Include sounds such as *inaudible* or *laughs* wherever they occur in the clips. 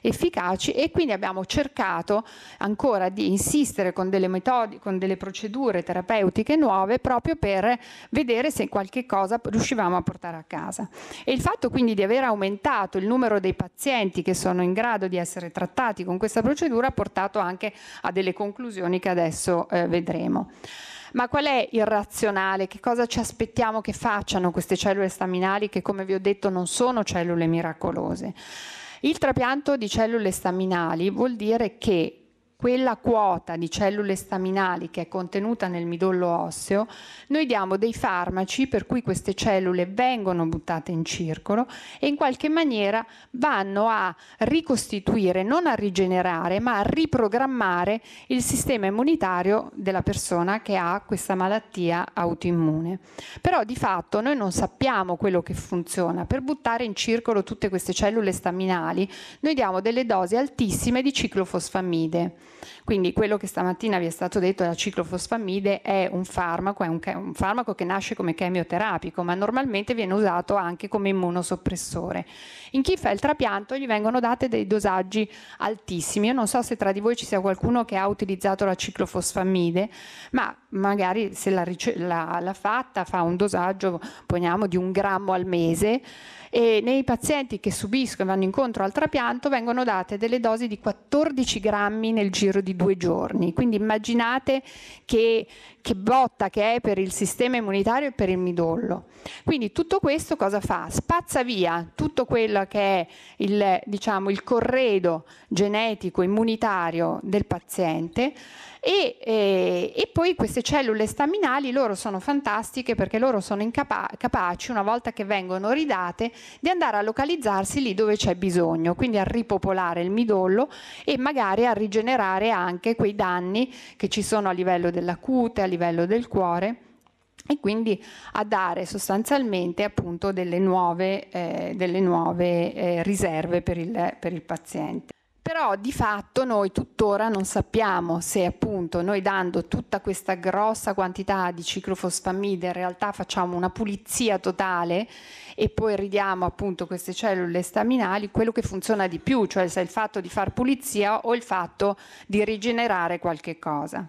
efficaci e quindi abbiamo cercato ancora di insistere con delle metodi, con delle procedure terapeutiche nuove proprio per vedere se qualche cosa riuscivamo a portare a casa. E il fatto quindi di aver aumentato il numero dei pazienti che sono in grado di essere trattati con questa procedura ha portato anche a delle conclusioni che adesso eh, vedremo. Ma qual è il razionale? Che cosa ci aspettiamo che facciano queste cellule staminali che, come vi ho detto, non sono cellule miracolose? Il trapianto di cellule staminali vuol dire che quella quota di cellule staminali che è contenuta nel midollo osseo, noi diamo dei farmaci per cui queste cellule vengono buttate in circolo e in qualche maniera vanno a ricostituire, non a rigenerare, ma a riprogrammare il sistema immunitario della persona che ha questa malattia autoimmune. Però di fatto noi non sappiamo quello che funziona. Per buttare in circolo tutte queste cellule staminali, noi diamo delle dosi altissime di ciclofosfamide. Quindi quello che stamattina vi è stato detto della ciclofosfamide è un farmaco, è un, un farmaco che nasce come chemioterapico, ma normalmente viene usato anche come immunosoppressore. In chi fa il trapianto gli vengono date dei dosaggi altissimi. Io non so se tra di voi ci sia qualcuno che ha utilizzato la ciclofosfamide, ma magari se la fatta fa un dosaggio, poniamo, di un grammo al mese, e nei pazienti che subiscono e vanno incontro al trapianto vengono date delle dosi di 14 grammi nel giro di due giorni. Quindi immaginate che, che botta che è per il sistema immunitario e per il midollo. Quindi tutto questo cosa fa? Spazza via tutto quello che è il, diciamo, il corredo genetico immunitario del paziente e, e, eh, e, poi queste cellule staminali loro sono fantastiche perché loro sono incapa- capaci, una volta che vengono ridate, di andare a localizzarsi lì dove c'è bisogno, quindi a ripopolare il midollo e magari a rigenerare anche quei danni che ci sono a livello della cute, a livello del cuore e quindi a dare sostanzialmente appunto delle nuove, eh, delle nuove eh, riserve per il, per il paziente però di fatto noi tuttora non sappiamo se appunto noi dando tutta questa grossa quantità di ciclofosfamide in realtà facciamo una pulizia totale e poi ridiamo appunto queste cellule staminali, quello che funziona di più, cioè se il fatto di far pulizia o il fatto di rigenerare qualche cosa.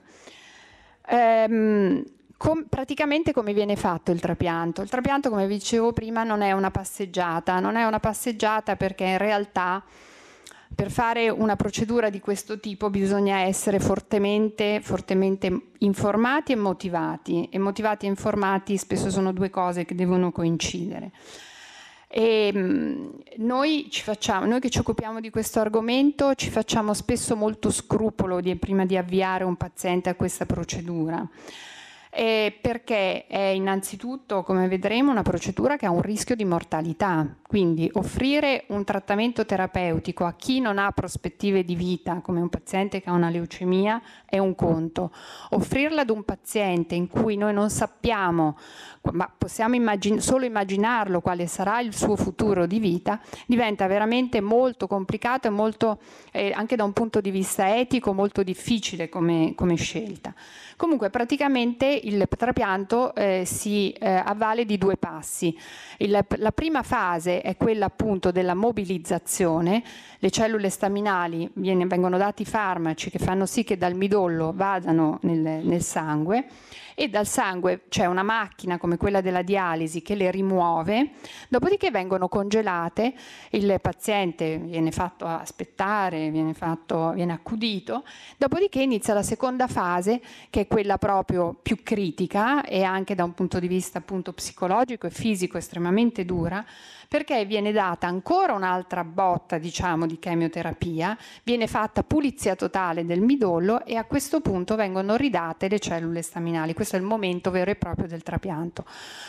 Ehm, com praticamente come viene fatto il trapianto? Il trapianto, come vi dicevo prima, non è una passeggiata, non è una passeggiata perché in realtà per fare una procedura di questo tipo bisogna essere fortemente, fortemente informati e motivati e motivati e informati spesso sono due cose che devono coincidere. E mm, noi, facciamo, noi, che ci occupiamo di questo argomento ci facciamo spesso molto scrupolo di, prima di avviare un paziente a questa procedura eh, perché è innanzitutto, come vedremo, una procedura che ha un rischio di mortalità. Quindi offrire un trattamento terapeutico a chi non ha prospettive di vita, come un paziente che ha una leucemia, è un conto. Offrirla ad un paziente in cui noi non sappiamo, ma possiamo immagin- solo immaginarlo quale sarà il suo futuro di vita, diventa veramente molto complicato e molto, eh, anche da un punto di vista etico, molto difficile come, come scelta. Comunque praticamente il trapianto eh, si eh, avvale di due passi. Il, la prima fase è quella appunto della mobilizzazione, le cellule staminali viene, vengono dati farmaci che fanno sì che dal midollo vadano nel, nel sangue e dal sangue c'è cioè una macchina come quella della dialisi che le rimuove, dopodiché vengono congelate, il paziente viene fatto aspettare, viene, fatto, viene accudito, dopodiché inizia la seconda fase che è quella proprio più critica e anche da un punto di vista appunto psicologico e fisico estremamente dura, perché viene data ancora un'altra botta diciamo di chemioterapia, viene fatta pulizia totale del midollo e a questo punto vengono ridate le cellule staminali. Questo questo è il momento vero e proprio del trapianto.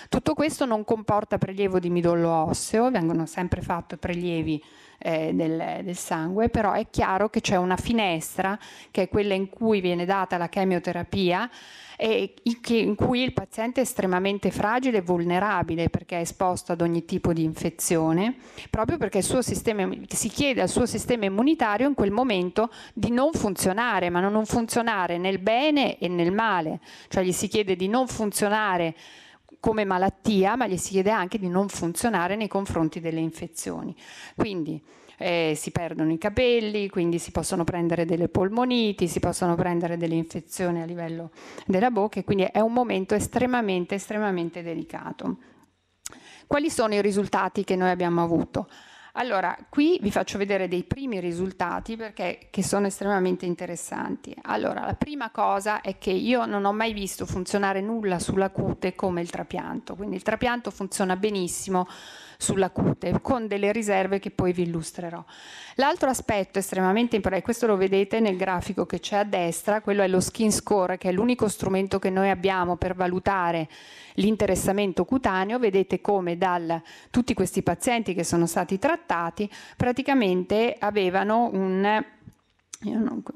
Tutto questo non comporta prelievo di midollo osseo, vengono sempre fatti prelievi eh, del, del, sangue, però è chiaro che c'è una finestra che è quella in cui viene data la chemioterapia e in cui il paziente è estremamente fragile e vulnerabile perché è esposto ad ogni tipo di infezione, proprio perché sistema, si chiede al suo sistema immunitario in quel momento di non funzionare, ma non funzionare nel bene e nel male, cioè gli si chiede di non funzionare come malattia, ma gli si chiede anche di non funzionare nei confronti delle infezioni. Quindi eh, si perdono i capelli, quindi si possono prendere delle polmoniti, si possono prendere delle infezioni a livello della bocca e quindi è un momento estremamente, estremamente delicato. Quali sono i risultati che noi abbiamo avuto? Allora, qui vi faccio vedere dei primi risultati perché sono estremamente interessanti. Allora, la prima cosa è che io non ho mai visto funzionare nulla sulla cute come il trapianto, quindi il trapianto funziona benissimo sulla cute, con delle riserve che poi vi illustrerò. L'altro aspetto estremamente importante, questo lo vedete nel grafico che c'è a destra, quello è lo skin score, che è l'unico strumento che noi abbiamo per valutare l'interessamento cutaneo. Vedete come da tutti questi pazienti che sono stati trattati praticamente avevano un...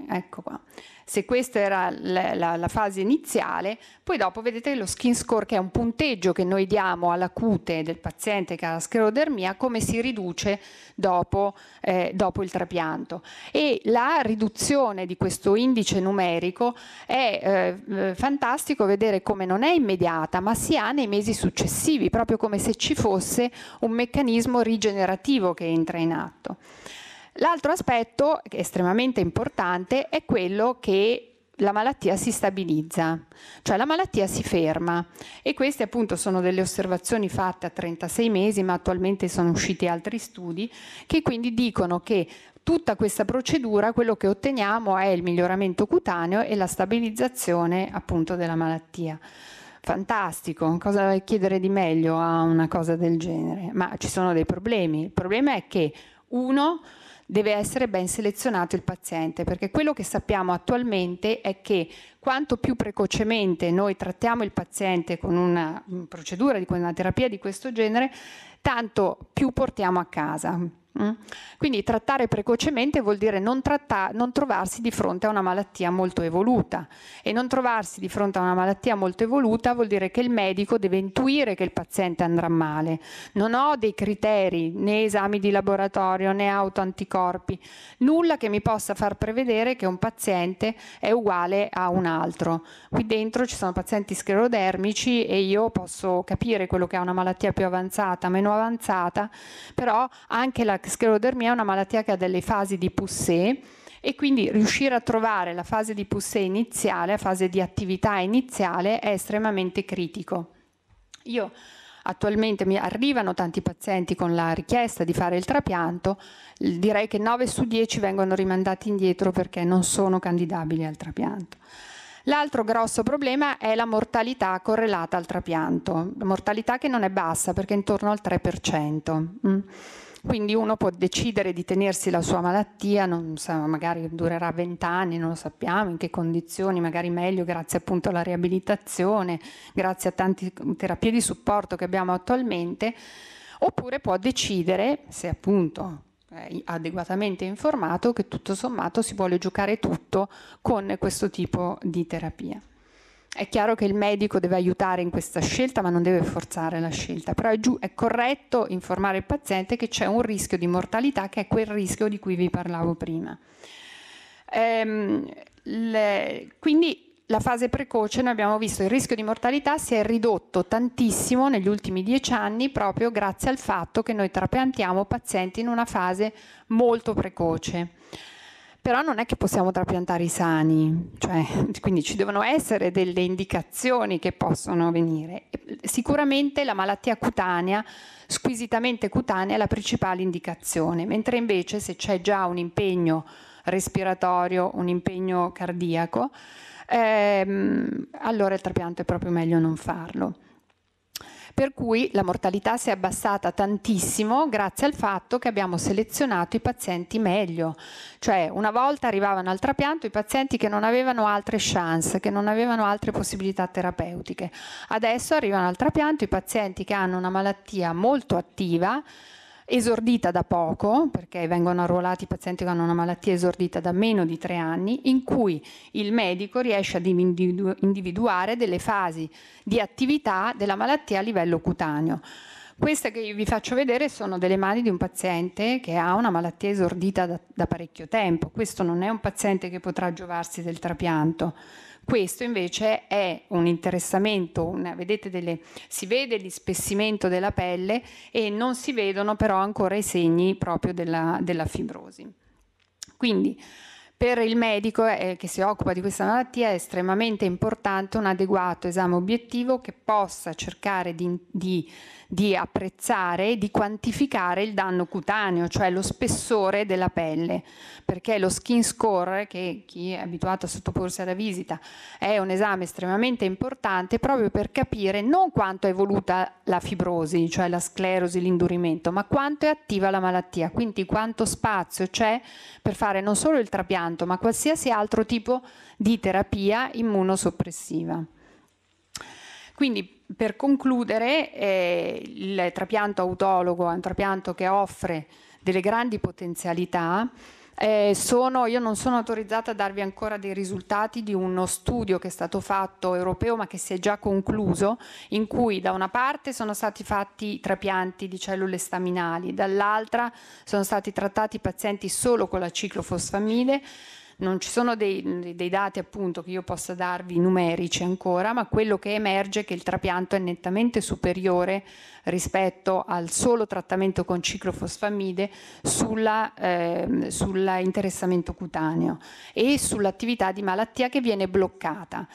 Ecco qua se questa era la, la, la, fase iniziale, poi dopo vedete lo skin score che è un punteggio che noi diamo alla cute del paziente che ha la sclerodermia, come si riduce dopo, eh, dopo il trapianto. E la riduzione di questo indice numerico è eh, eh fantastico vedere come non è immediata, ma si ha nei mesi successivi, proprio come se ci fosse un meccanismo rigenerativo che entra in atto. L'altro aspetto estremamente importante è quello che la malattia si stabilizza, cioè la malattia si ferma e queste appunto sono delle osservazioni fatte a 36 mesi, ma attualmente sono usciti altri studi che quindi dicono che tutta questa procedura quello che otteniamo è il miglioramento cutaneo e la stabilizzazione appunto della malattia. Fantastico, cosa chiedere di meglio a una cosa del genere? Ma ci sono dei problemi. Il problema è che uno deve essere ben selezionato il paziente, perché quello che sappiamo attualmente è che quanto più precocemente noi trattiamo il paziente con una procedura, con una terapia di questo genere, tanto più portiamo a casa. Mm? Quindi trattare precocemente vuol dire non, tratta- non, trovarsi di fronte a una malattia molto evoluta e non trovarsi di fronte a una malattia molto evoluta vuol dire che il medico deve intuire che il paziente andrà male. Non ho dei criteri né esami di laboratorio né autoanticorpi, nulla che mi possa far prevedere che un paziente è uguale a un altro. Qui dentro ci sono pazienti sclerodermici e io posso capire quello che ha una malattia più avanzata, meno avanzata, però anche la sclerodermia è una malattia che ha delle fasi di Poussée e quindi riuscire a trovare la fase di Poussée iniziale, la fase di attività iniziale è estremamente critico. Io attualmente mi arrivano tanti pazienti con la richiesta di fare il trapianto, direi che 9 su 10 vengono rimandati indietro perché non sono candidabili al trapianto. L'altro grosso problema è la mortalità correlata al trapianto, mortalità che non è bassa perché è intorno al 3%. Quindi uno può decidere di tenersi la sua malattia, sa, magari durerà vent'anni, non lo sappiamo in che condizioni, magari meglio grazie appunto alla riabilitazione, grazie a tante terapie di supporto che abbiamo attualmente, oppure può decidere, se appunto adeguatamente informato che tutto sommato si vuole giocare tutto con questo tipo di terapia. È chiaro che il medico deve aiutare in questa scelta, ma non deve forzare la scelta, però è, giu- è corretto informare il paziente che c'è un rischio di mortalità che è quel rischio di cui vi parlavo prima. Ehm, le, quindi la fase precoce, noi abbiamo visto il rischio di mortalità si è ridotto tantissimo negli ultimi dieci anni proprio grazie al fatto che noi trapiantiamo pazienti in una fase molto precoce però non è che possiamo trapiantare i sani, cioè, *laughs* quindi ci devono essere delle indicazioni che possono venire. Sicuramente la malattia cutanea, squisitamente cutanea, è la principale indicazione, mentre invece se c'è già un impegno respiratorio, un impegno cardiaco, ehm, allora il trapianto è proprio meglio non farlo per cui la mortalità si è abbassata tantissimo grazie al fatto che abbiamo selezionato i pazienti meglio, cioè una volta arrivavano al trapianto i pazienti che non avevano altre chance, che non avevano altre possibilità terapeutiche, adesso arrivano al trapianto i pazienti che hanno una malattia molto attiva, esordita da poco, perché vengono arruolati pazienti che hanno una malattia esordita da meno di tre anni, in cui il medico riesce ad individuare delle fasi di attività della malattia a livello cutaneo. Queste che vi faccio vedere sono delle mani di un paziente che ha una malattia esordita da, da parecchio tempo. Questo non è un paziente che potrà giovarsi del trapianto questo invece è un interessamento, una, delle, si vede l'ispessimento della pelle e non si vedono però ancora i segni proprio della, della fibrosi. Quindi, per il medico eh, che si occupa di questa malattia è estremamente importante un adeguato esame obiettivo che possa cercare di, di di apprezzare e di quantificare il danno cutaneo, cioè lo spessore della pelle, perché lo skin score, che chi è abituato a sottoporsi alla visita, è un esame estremamente importante proprio per capire non quanto è evoluta la fibrosi, cioè la sclerosi, l'indurimento, ma quanto è attiva la malattia, quindi quanto spazio c'è per fare non solo il trapianto, ma qualsiasi altro tipo di terapia immunosoppressiva. Quindi per concludere, eh, il trapianto autologo è un trapianto che offre delle grandi potenzialità. Eh, sono, io non sono autorizzata a darvi ancora dei risultati di uno studio che è stato fatto europeo ma che si è già concluso, in cui da una parte sono stati fatti trapianti di cellule staminali, dall'altra sono stati trattati pazienti solo con la ciclofosfamide non ci sono dei, dei, dati appunto che io possa darvi numerici ancora, ma quello che emerge è che il trapianto è nettamente superiore rispetto al solo trattamento con ciclofosfamide sulla, eh, sull'interessamento cutaneo e sull'attività di malattia che viene bloccata.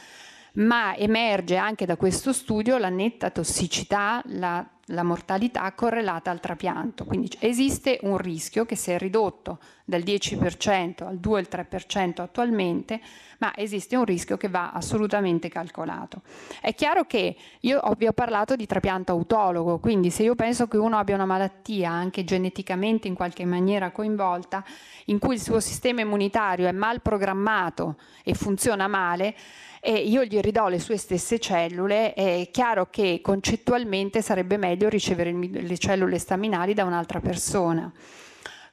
Ma emerge anche da questo studio la netta tossicità, la la mortalità correlata al trapianto. Quindi esiste un rischio che si è ridotto dal 10% al 2-3% attualmente, ma esiste un rischio che va assolutamente calcolato. È chiaro che io vi ho parlato di trapianto autologo, quindi se io penso che uno abbia una malattia anche geneticamente in qualche maniera coinvolta, in cui il suo sistema immunitario è mal programmato e funziona male, e io gli ridò le sue stesse cellule, è chiaro che concettualmente sarebbe meglio ricevere le cellule staminali da un'altra persona.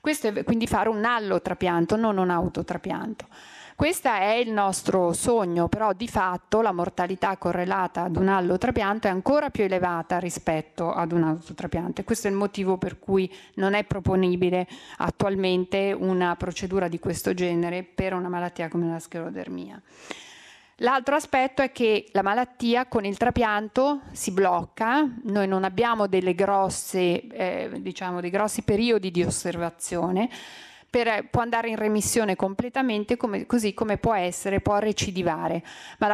Questo è quindi fare un allotrapianto, non un autotrapianto. Questo è il nostro sogno, però di fatto la mortalità correlata ad un allotrapianto è ancora più elevata rispetto ad un autotrapianto e questo è il motivo per cui non è proponibile attualmente una procedura di questo genere per una malattia come la sclerodermia. L'altro aspetto è che la malattia con il trapianto si blocca, noi non abbiamo grosse, eh, diciamo, dei grossi periodi di osservazione, per, eh, può andare in remissione completamente, come, così come può essere, può recidivare,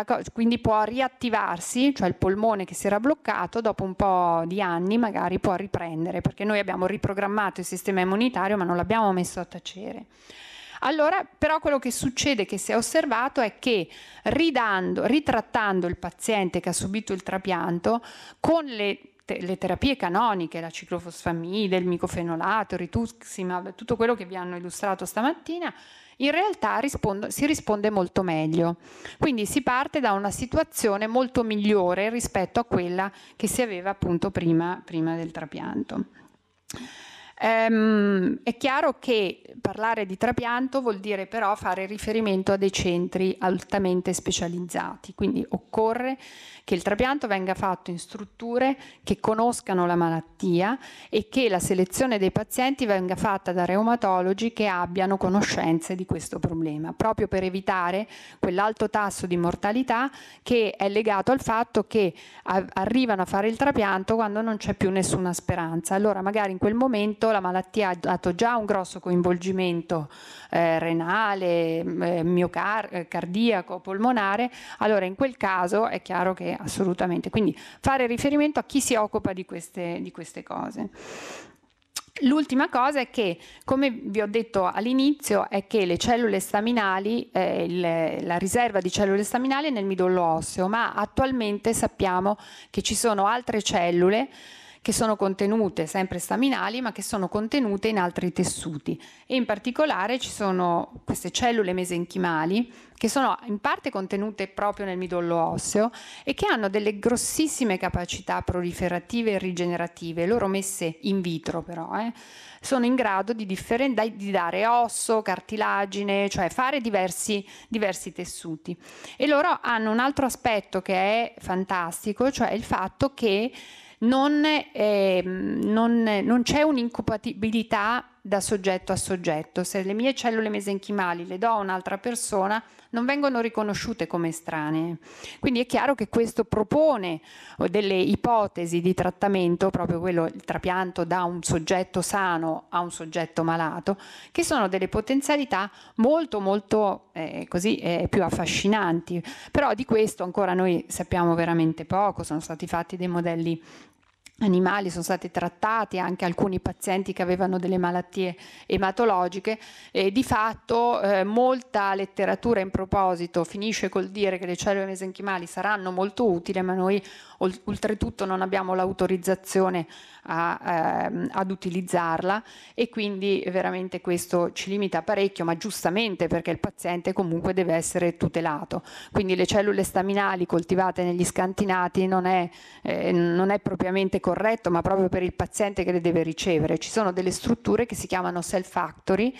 co- quindi può riattivarsi, cioè il polmone che si era bloccato dopo un po' di anni magari può riprendere, perché noi abbiamo riprogrammato il sistema immunitario ma non l'abbiamo messo a tacere. Allora, però quello che succede, che si è osservato, è che ridando, ritrattando il paziente che ha subito il trapianto, con le le terapie canoniche, la ciclofosfamide, il micofenolato, il rituximab, tutto quello che vi hanno illustrato stamattina, in realtà rispondo, si risponde molto meglio. Quindi si parte da una situazione molto migliore rispetto a quella che si aveva appunto prima, prima del trapianto. Ehm, è chiaro che parlare di trapianto vuol dire però fare riferimento a dei centri altamente specializzati, quindi occorre che il trapianto venga fatto in strutture che conoscano la malattia e che la selezione dei pazienti venga fatta da reumatologi che abbiano conoscenze di questo problema, proprio per evitare quell'alto tasso di mortalità che è legato al fatto che arrivano a fare il trapianto quando non c'è più nessuna speranza. Allora magari in quel momento la malattia ha dato già un grosso coinvolgimento eh, renale, mm, eh, miocardiaco, eh, cardiaco, polmonare, allora in quel caso è chiaro che assolutamente. Quindi fare riferimento a chi si occupa di queste, di queste cose. L'ultima cosa è che, come vi ho detto all'inizio, è che le cellule staminali, eh, il, la riserva di cellule staminali è nel midollo osseo, ma attualmente sappiamo che ci sono altre cellule che sono contenute, sempre staminali, ma che sono contenute in altri tessuti. E in particolare ci sono queste cellule mesenchimali che sono in parte contenute proprio nel midollo osseo e che hanno delle grossissime capacità proliferative e rigenerative, loro messe in vitro però, eh, sono in grado di, differen- di, dare osso, cartilagine, cioè fare diversi, diversi tessuti. E loro hanno un altro aspetto che è fantastico, cioè il fatto che non, eh, non, non c'è un'incompatibilità da soggetto a soggetto. Se le mie cellule mesenchimali le do a un'altra persona, non vengono riconosciute come estranee. Quindi è chiaro che questo propone delle ipotesi di trattamento, proprio quello, il trapianto da un soggetto sano a un soggetto malato, che sono delle potenzialità molto, molto eh, così, eh, più affascinanti. Però di questo ancora noi sappiamo veramente poco, sono stati fatti dei modelli animali, sono stati trattati anche alcuni pazienti che avevano delle malattie ematologiche e di fatto eh, molta letteratura in proposito finisce col dire che le cellule mesenchimali saranno molto utili ma noi oltretutto non abbiamo l'autorizzazione a, eh, ad utilizzarla e quindi veramente questo ci limita parecchio ma giustamente perché il paziente comunque deve essere tutelato quindi le cellule staminali coltivate negli scantinati non è, eh, non è propriamente corretto corretto, ma proprio per il paziente che le deve ricevere. Ci sono delle strutture che si chiamano cell factory,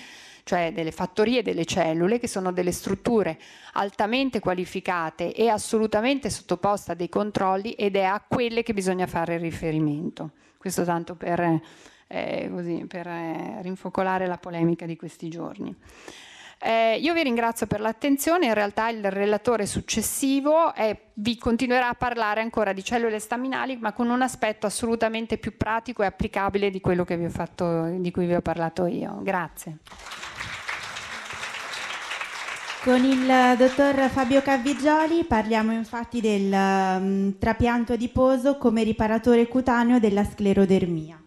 cioè delle fattorie delle cellule, che sono delle strutture altamente qualificate e assolutamente sottoposte a dei controlli ed è a quelle che bisogna fare riferimento. Questo tanto per, eh, così, per eh, rinfocolare la polemica di questi giorni. Eh, io vi ringrazio per l'attenzione, in realtà il relatore successivo è, eh, vi continuerà a parlare ancora di cellule staminali ma con un aspetto assolutamente più pratico e applicabile di quello fatto, di cui vi ho parlato io. Grazie. Con il eh, dottor Fabio Cavvigioli parliamo infatti del um, trapianto adiposo come riparatore cutaneo della sclerodermia.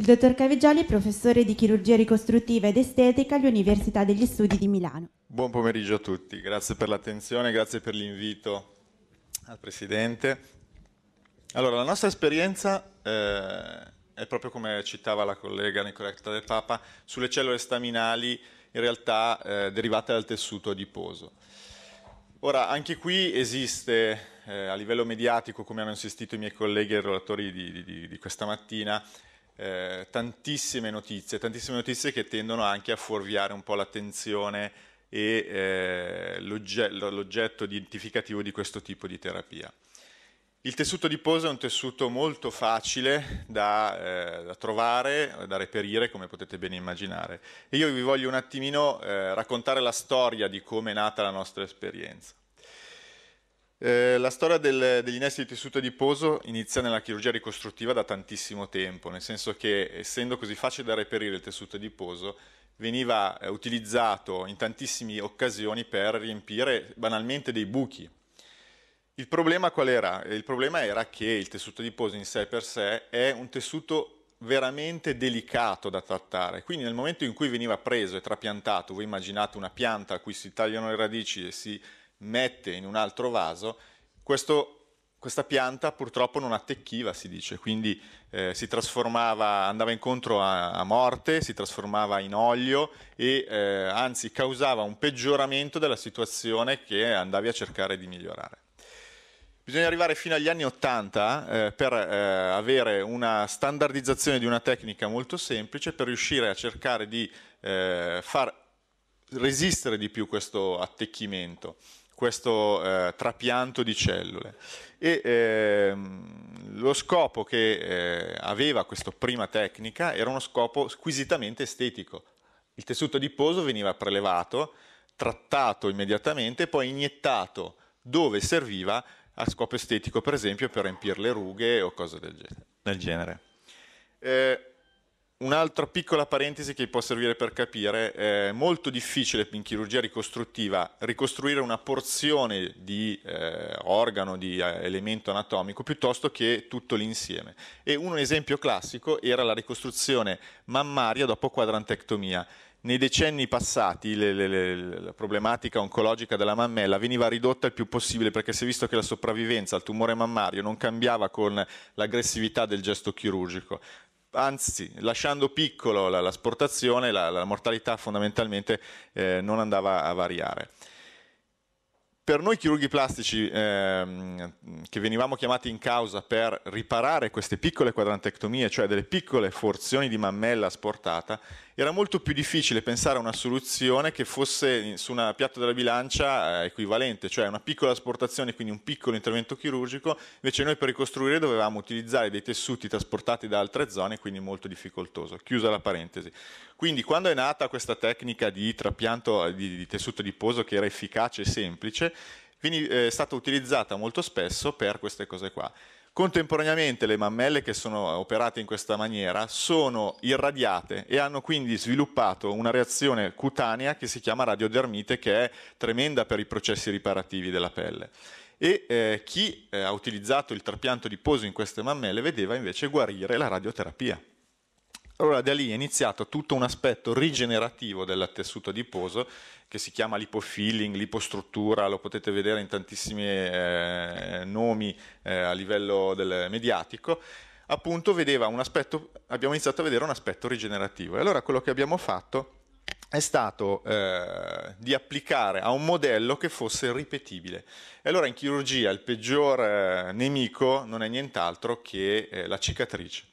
Il dottor Caveggioli è professore di chirurgia ricostruttiva ed estetica all'Università degli Studi di Milano. Buon pomeriggio a tutti, grazie per l'attenzione, grazie per l'invito al Presidente. Allora, la nostra esperienza eh, è proprio come citava la collega Nicoletta del Papa, sulle cellule staminali in realtà eh, derivate dal tessuto adiposo. Ora, anche qui esiste eh, a livello mediatico, come hanno insistito i miei colleghi e i relatori di, di, di questa mattina, eh, tantissime notizie, tantissime notizie che tendono anche a fuorviare un po' l'attenzione e eh, l'ogge- l'oggetto identificativo di questo tipo di terapia. Il tessuto di posa è un tessuto molto facile da, eh, da, trovare, da reperire, come potete bene immaginare. E io vi voglio un attimino eh, raccontare la storia di come è nata la nostra esperienza. Eh, la storia del, degli innesti di tessuto adiposo inizia nella chirurgia ricostruttiva da tantissimo tempo, nel senso che essendo così facile da reperire il tessuto adiposo, veniva eh, utilizzato in tantissime occasioni per riempire banalmente dei buchi. Il problema qual era? Eh, il problema era che il tessuto adiposo in sé per sé è un tessuto veramente delicato da trattare, quindi nel momento in cui veniva preso e trapiantato, voi immaginate una pianta a cui si tagliano le radici e si mette in un altro vaso, questo, questa pianta purtroppo non attecchiva, si dice, quindi eh, si trasformava, andava incontro a, a, morte, si trasformava in olio e eh, anzi causava un peggioramento della situazione che andavi a cercare di migliorare. Bisogna arrivare fino agli anni 80 eh, per eh, avere una standardizzazione di una tecnica molto semplice per riuscire a cercare di eh, far resistere di più questo attecchimento questo eh, trapianto di cellule. E, ehm, lo scopo che eh, aveva questa prima tecnica era uno scopo squisitamente estetico. Il tessuto adiposo veniva prelevato, trattato immediatamente, poi iniettato dove serviva a scopo estetico, per esempio per riempire le rughe o cose del, genere. Eh, Un'altra piccola parentesi che può servire per capire, è molto difficile in chirurgia ricostruttiva ricostruire una porzione di eh, organo, di eh, elemento anatomico, piuttosto che tutto l'insieme. E un esempio classico era la ricostruzione mammaria dopo quadrantectomia. Nei decenni passati le, le, le, la problematica oncologica della mammella veniva ridotta il più possibile perché si è visto che la sopravvivenza al tumore mammario non cambiava con l'aggressività del gesto chirurgico anzi lasciando piccolo la, la sportazione la, la, mortalità fondamentalmente eh, non andava a variare. Per noi chirurghi plastici eh, che venivamo chiamati in causa per riparare queste piccole quadrantectomie, cioè delle piccole forzioni di mammella sportata, era molto più difficile pensare a una soluzione che fosse su una piatta della bilancia eh, equivalente, cioè una piccola asportazione, quindi un piccolo intervento chirurgico, invece noi per ricostruire dovevamo utilizzare dei tessuti trasportati da altre zone, quindi molto difficoltoso. Chiusa la parentesi. Quindi quando è nata questa tecnica di trapianto eh, di, di tessuto adiposo che era efficace e semplice, eh, è stata utilizzata molto spesso per queste cose qua. Contemporaneamente le mammelle che sono operate in questa maniera sono irradiate e hanno quindi sviluppato una reazione cutanea che si chiama radiodermite che è tremenda per i processi riparativi della pelle. E eh, chi eh, ha utilizzato il trapianto di poso in queste mammelle vedeva invece guarire la radioterapia. Allora da lì è iniziato tutto un aspetto rigenerativo del tessuto adiposo che si chiama lipofilling, lipostruttura, lo potete vedere in tantissimi eh, nomi eh, a livello del mediatico, appunto aspetto, abbiamo iniziato a vedere un aspetto rigenerativo. E allora quello che abbiamo fatto è stato eh, di applicare a un modello che fosse ripetibile. E allora in chirurgia il peggior eh, nemico non è nient'altro che eh, la cicatrice.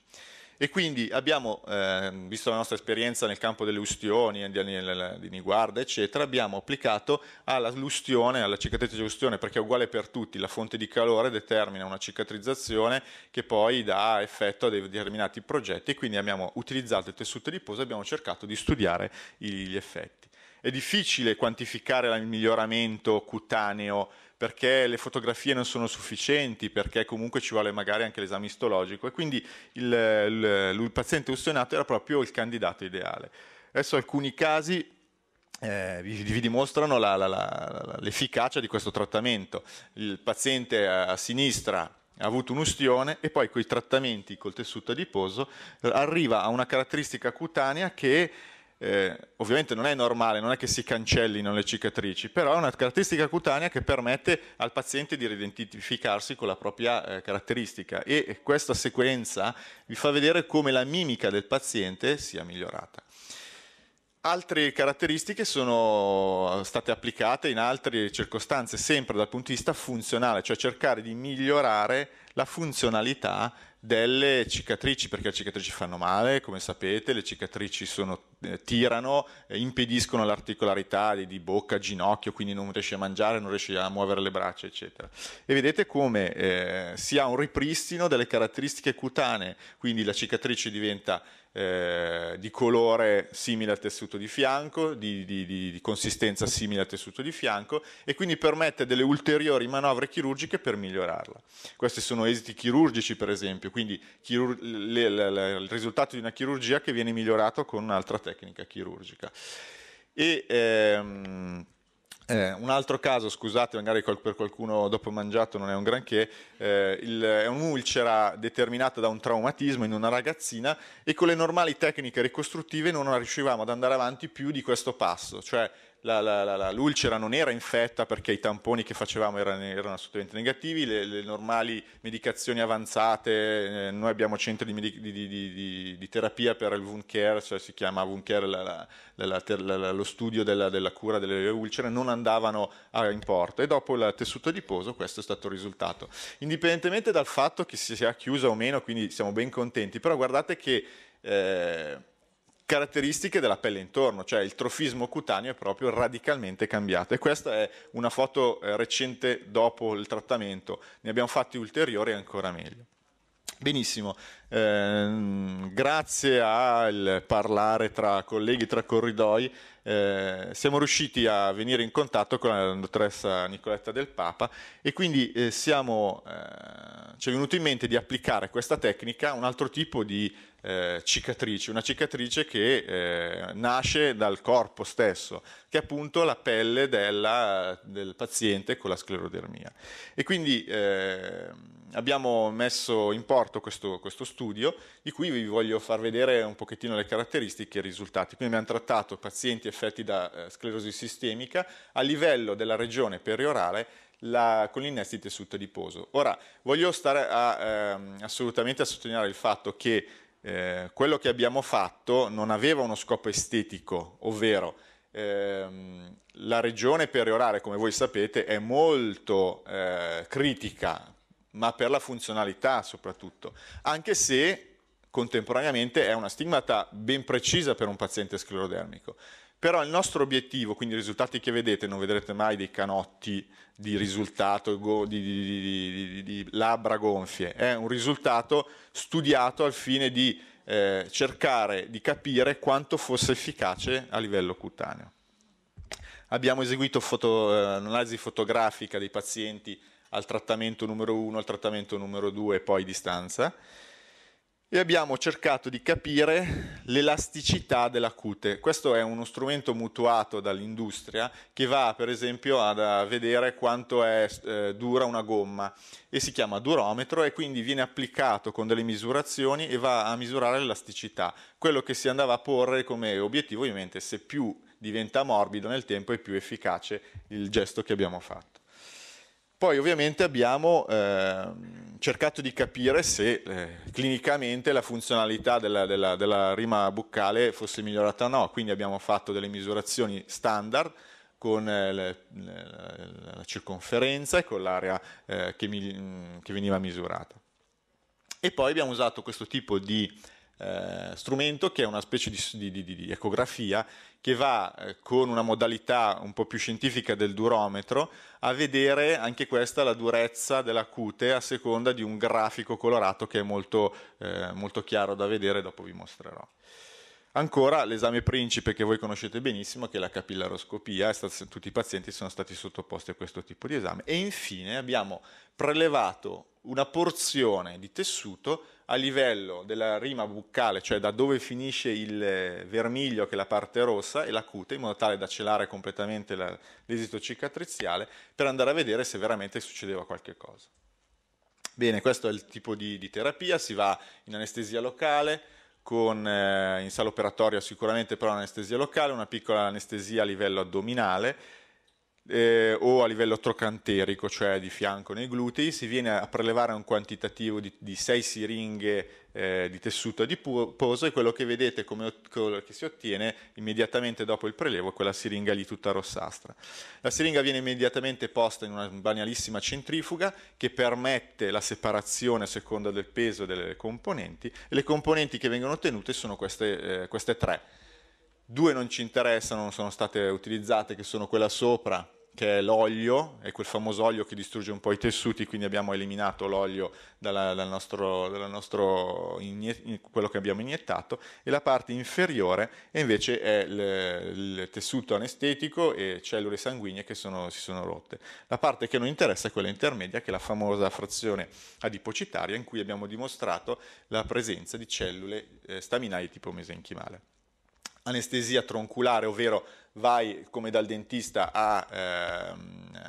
E quindi abbiamo, eh, visto la nostra esperienza nel campo delle ustioni, eh, di Niguarda, eccetera, abbiamo applicato alla lustione, alla cicatrizzazione ustione, perché è uguale per tutti, la fonte di calore determina una cicatrizzazione che poi dà effetto a determinati progetti, quindi abbiamo utilizzato il tessuto di posa e abbiamo cercato di studiare gli effetti. È difficile quantificare il miglioramento cutaneo perché le fotografie non sono sufficienti, perché comunque ci vuole magari anche l'esame istologico e quindi il, il, il paziente ustionato era proprio il candidato ideale. Adesso alcuni casi eh, vi, vi, dimostrano la, la, la, l'efficacia di questo trattamento. Il paziente a, a sinistra ha avuto un ustione e poi con i trattamenti col tessuto adiposo arriva a una caratteristica cutanea che eh, ovviamente non è normale, non è che si cancellino le cicatrici, però è una caratteristica cutanea che permette al paziente di ridentificarsi con la propria eh, caratteristica e questa sequenza vi fa vedere come la mimica del paziente sia migliorata. Altre caratteristiche sono state applicate in altre circostanze, sempre dal punto di vista funzionale, cioè cercare di migliorare la funzionalità delle cicatrici, perché le cicatrici fanno male, come sapete, le cicatrici sono, eh, tirano, eh, impediscono l'articolarità di, di, bocca, ginocchio, quindi non riesci a mangiare, non riesci a muovere le braccia, eccetera. E vedete come eh, si ha un ripristino delle caratteristiche cutanee, quindi la cicatrice diventa eh, di colore simile al tessuto di fianco, di, di, di, di, consistenza simile al tessuto di fianco e quindi permette delle ulteriori manovre chirurgiche per migliorarla. Questi sono esiti chirurgici per esempio, quindi chirur- le, le, le, il risultato di una chirurgia che viene migliorato con un'altra tecnica chirurgica. E, ehm, eh, un altro caso, scusate, magari per qualcuno dopo mangiato non è un granché, eh, il, è un'ulcera determinata da un traumatismo in una ragazzina e con le normali tecniche ricostruttive non riuscivamo ad andare avanti più di questo passo, cioè la, la, l'ulcera non era infetta perché i tamponi che facevamo erano, erano assolutamente negativi, le, le, normali medicazioni avanzate, eh, noi abbiamo centri di, di, di, di, terapia per il Wuncare, cioè si chiama Wuncare lo studio della, della, cura delle ulcere, non andavano a, in porto e dopo il tessuto adiposo questo è stato il risultato. Indipendentemente dal fatto che si sia chiusa o meno, quindi siamo ben contenti, però guardate che... Eh, caratteristiche della pelle intorno, cioè il trofismo cutaneo è proprio radicalmente cambiato e questa è una foto eh, recente dopo il trattamento, ne abbiamo fatti ulteriori ancora meglio. Benissimo, eh, grazie al parlare tra colleghi, tra corridoi, eh, siamo riusciti a venire in contatto con la dottoressa Nicoletta del Papa e quindi eh, siamo, eh, ci è venuto in mente di applicare questa tecnica un altro tipo di eh, cicatrice, una cicatrice che eh, nasce dal corpo stesso, che è appunto la pelle della, del paziente con la sclerodermia. E quindi eh, abbiamo messo in porto questo, questo, studio, di cui vi voglio far vedere un pochettino le caratteristiche e i risultati. Quindi abbiamo trattato pazienti affetti da eh, sclerosi sistemica a livello della regione periorale la, con l'innesti tessuto adiposo. Ora, voglio stare a, ehm, assolutamente a sottolineare il fatto che eh, quello che abbiamo fatto non aveva uno scopo estetico, ovvero ehm, la regione periorale, come voi sapete, è molto eh, critica, ma per la funzionalità soprattutto, anche se contemporaneamente è una stigmata ben precisa per un paziente sclerodermico. Però il nostro obiettivo, quindi i risultati che vedete, non vedrete mai dei canotti di risultato, di, di, di, di labbra gonfie, è un risultato studiato al fine di eh, cercare di capire quanto fosse efficace a livello cutaneo. Abbiamo eseguito foto, eh, un'analisi fotografica dei pazienti al trattamento numero 1, al trattamento numero 2 e poi distanza e abbiamo cercato di capire l'elasticità della cute. Questo è uno strumento mutuato dall'industria che va per esempio a vedere quanto è eh, dura una gomma e si chiama durometro e quindi viene applicato con delle misurazioni e va a misurare l'elasticità. Quello che si andava a porre come obiettivo ovviamente se più diventa morbido nel tempo è più efficace il gesto che abbiamo fatto. Poi ovviamente abbiamo eh, cercato di capire se eh, clinicamente la funzionalità della, della, della, rima buccale fosse migliorata o no, quindi abbiamo fatto delle misurazioni standard con eh, le, la circonferenza e con l'area eh, che, mi, mm, che, veniva misurata. E poi abbiamo usato questo tipo di eh, strumento che è una specie di, di, di, di ecografia che va eh, con una modalità un po' più scientifica del durometro a vedere anche questa la durezza della cute a seconda di un grafico colorato che è molto, eh, molto chiaro da vedere, dopo vi mostrerò. Ancora l'esame principe che voi conoscete benissimo, che è la capillaroscopia, tutti i pazienti sono stati sottoposti a questo tipo di esame. E infine abbiamo prelevato una porzione di tessuto a livello della rima buccale, cioè da dove finisce il eh, vermiglio che è la parte rossa, e la cute, in modo tale da celare completamente la, l'esito cicatriziale, per andare a vedere se veramente succedeva qualche cosa. Bene, questo è il tipo di, di terapia, si va in anestesia locale, con, eh, in sala operatoria sicuramente però anestesia locale, una piccola anestesia a livello addominale, eh, o a livello trocanterico, cioè di fianco nei glutei, si viene a prelevare un quantitativo di, di 6 siringhe eh, di tessuto adiposo e quello che vedete come che si ottiene immediatamente dopo il prelevo è quella siringa lì tutta rossastra. La siringa viene immediatamente posta in una banalissima centrifuga che permette la separazione a seconda del peso delle componenti e le componenti che vengono ottenute sono queste, eh, queste tre. Due non ci interessano, non sono state utilizzate, che sono quella sopra che è l'olio, è quel famoso olio che distrugge un po' i tessuti, quindi abbiamo eliminato l'olio dalla, dal nostro, dalla nostro inie, quello che abbiamo iniettato, e la parte inferiore invece è il, il, tessuto anestetico e cellule sanguigne che sono, si sono rotte. La parte che non interessa è quella intermedia, che è la famosa frazione adipocitaria, in cui abbiamo dimostrato la presenza di cellule eh, staminali tipo mesenchimale. Anestesia tronculare, ovvero vai come dal dentista a, ehm, eh,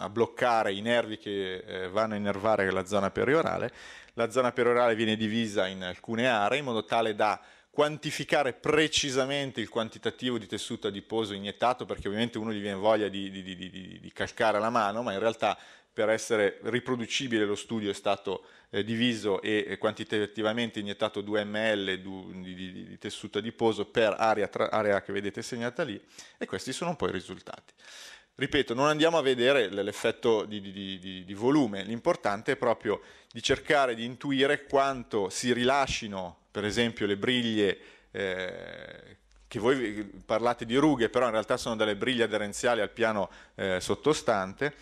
a bloccare i nervi che eh, vanno a innervare la zona periorale, la zona periorale viene divisa in alcune aree in modo tale da quantificare precisamente il quantitativo di tessuto adiposo iniettato, perché ovviamente uno gli viene voglia di, di, di, di calcare la mano, ma in realtà per essere riproducibile lo studio è stato eh, diviso e quantitativamente iniettato 2 ml di, di, di tessuto adiposo per area, tra, area che vedete segnata lì e questi sono poi i risultati. Ripeto, non andiamo a vedere l'effetto di, di, di, di, volume, l'importante è proprio di cercare di intuire quanto si rilascino, per esempio, le briglie, eh, che voi parlate di rughe, però in realtà sono delle briglie aderenziali al piano eh, sottostante,